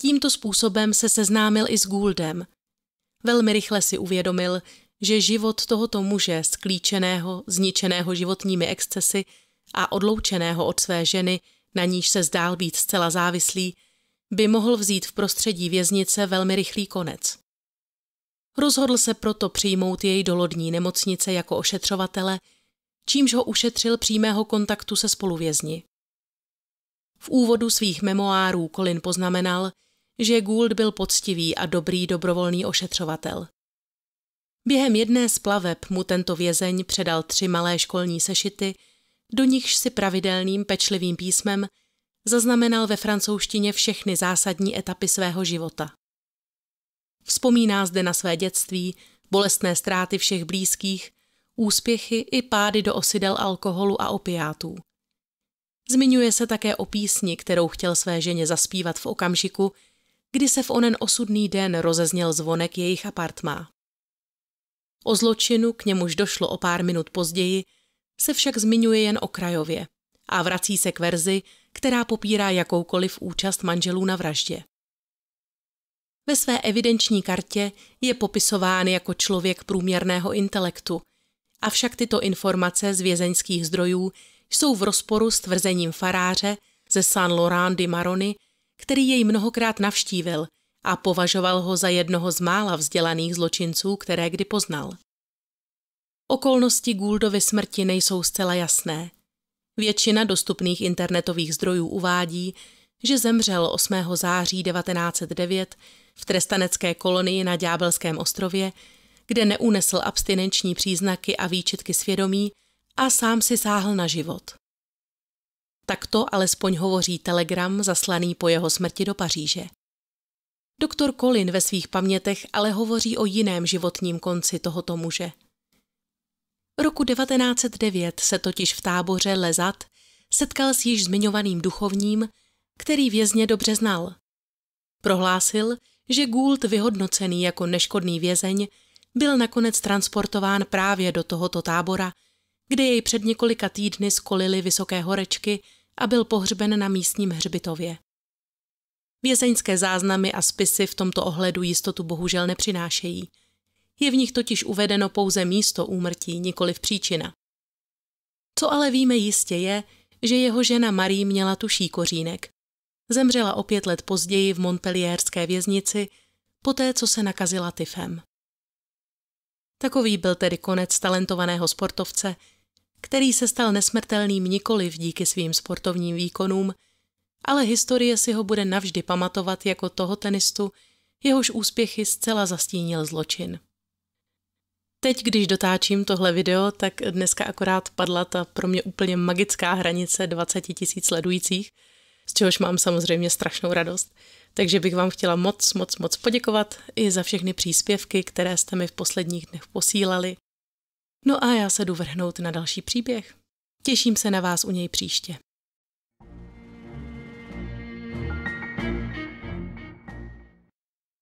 S1: Tímto způsobem se seznámil i s Gouldem. Velmi rychle si uvědomil, že život tohoto muže, sklíčeného, zničeného životními excesy a odloučeného od své ženy, na níž se zdál být zcela závislý, by mohl vzít v prostředí věznice velmi rychlý konec. Rozhodl se proto přijmout jej do lodní nemocnice jako ošetřovatele, čímž ho ušetřil přímého kontaktu se spoluvězni. V úvodu svých memoárů Colin poznamenal, že Gould byl poctivý a dobrý dobrovolný ošetřovatel. Během jedné z plaveb mu tento vězeň předal tři malé školní sešity, do nichž si pravidelným pečlivým písmem zaznamenal ve francouzštině všechny zásadní etapy svého života. Vzpomíná zde na své dětství, bolestné ztráty všech blízkých, úspěchy i pády do osidel alkoholu a opiátů. Zmiňuje se také o písni, kterou chtěl své ženě zaspívat v okamžiku, kdy se v onen osudný den rozezněl zvonek jejich apartmá. O zločinu, k němuž došlo o pár minut později, se však zmiňuje jen okrajově a vrací se k verzi, která popírá jakoukoliv účast manželů na vraždě. Ve své evidenční kartě je popisován jako člověk průměrného intelektu, avšak tyto informace z vězeňských zdrojů jsou v rozporu s tvrzením faráře ze San Laurent di Maroni, který jej mnohokrát navštívil a považoval ho za jednoho z mála vzdělaných zločinců, které kdy poznal. Okolnosti Gouldovy smrti nejsou zcela jasné. Většina dostupných internetových zdrojů uvádí, že zemřel 8. září 1909 v trestanecké kolonii na Ďábelském ostrově, kde neunesl abstinenční příznaky a výčitky svědomí a sám si sáhl na život. Takto alespoň hovoří telegram zaslaný po jeho smrti do Paříže. Doktor Colin ve svých pamětech ale hovoří o jiném životním konci tohoto muže. Roku 1909 se totiž v táboře Lezat setkal s již zmiňovaným duchovním, který vězně dobře znal. Prohlásil, že Gould, vyhodnocený jako neškodný vězeň, byl nakonec transportován právě do tohoto tábora, kde jej před několika týdny skolili vysoké horečky a byl pohřben na místním hřbitově. Vězeňské záznamy a spisy v tomto ohledu jistotu bohužel nepřinášejí. Je v nich totiž uvedeno pouze místo úmrtí, nikoli v příčina. Co ale víme jistě je, že jeho žena Marie měla tuší kořínek Zemřela o pět let později v Montpellierské věznici, poté co se nakazila tyfem. Takový byl tedy konec talentovaného sportovce, který se stal nesmrtelným nikoli díky svým sportovním výkonům, ale historie si ho bude navždy pamatovat jako toho tenistu, jehož úspěchy zcela zastínil zločin. Teď, když dotáčím tohle video, tak dneska akorát padla ta pro mě úplně magická hranice 20 tisíc sledujících – z čehož mám samozřejmě strašnou radost. Takže bych vám chtěla moc, moc, moc poděkovat i za všechny příspěvky, které jste mi v posledních dnech posílali. No a já se jdu vrhnout na další příběh. Těším se na vás u něj příště.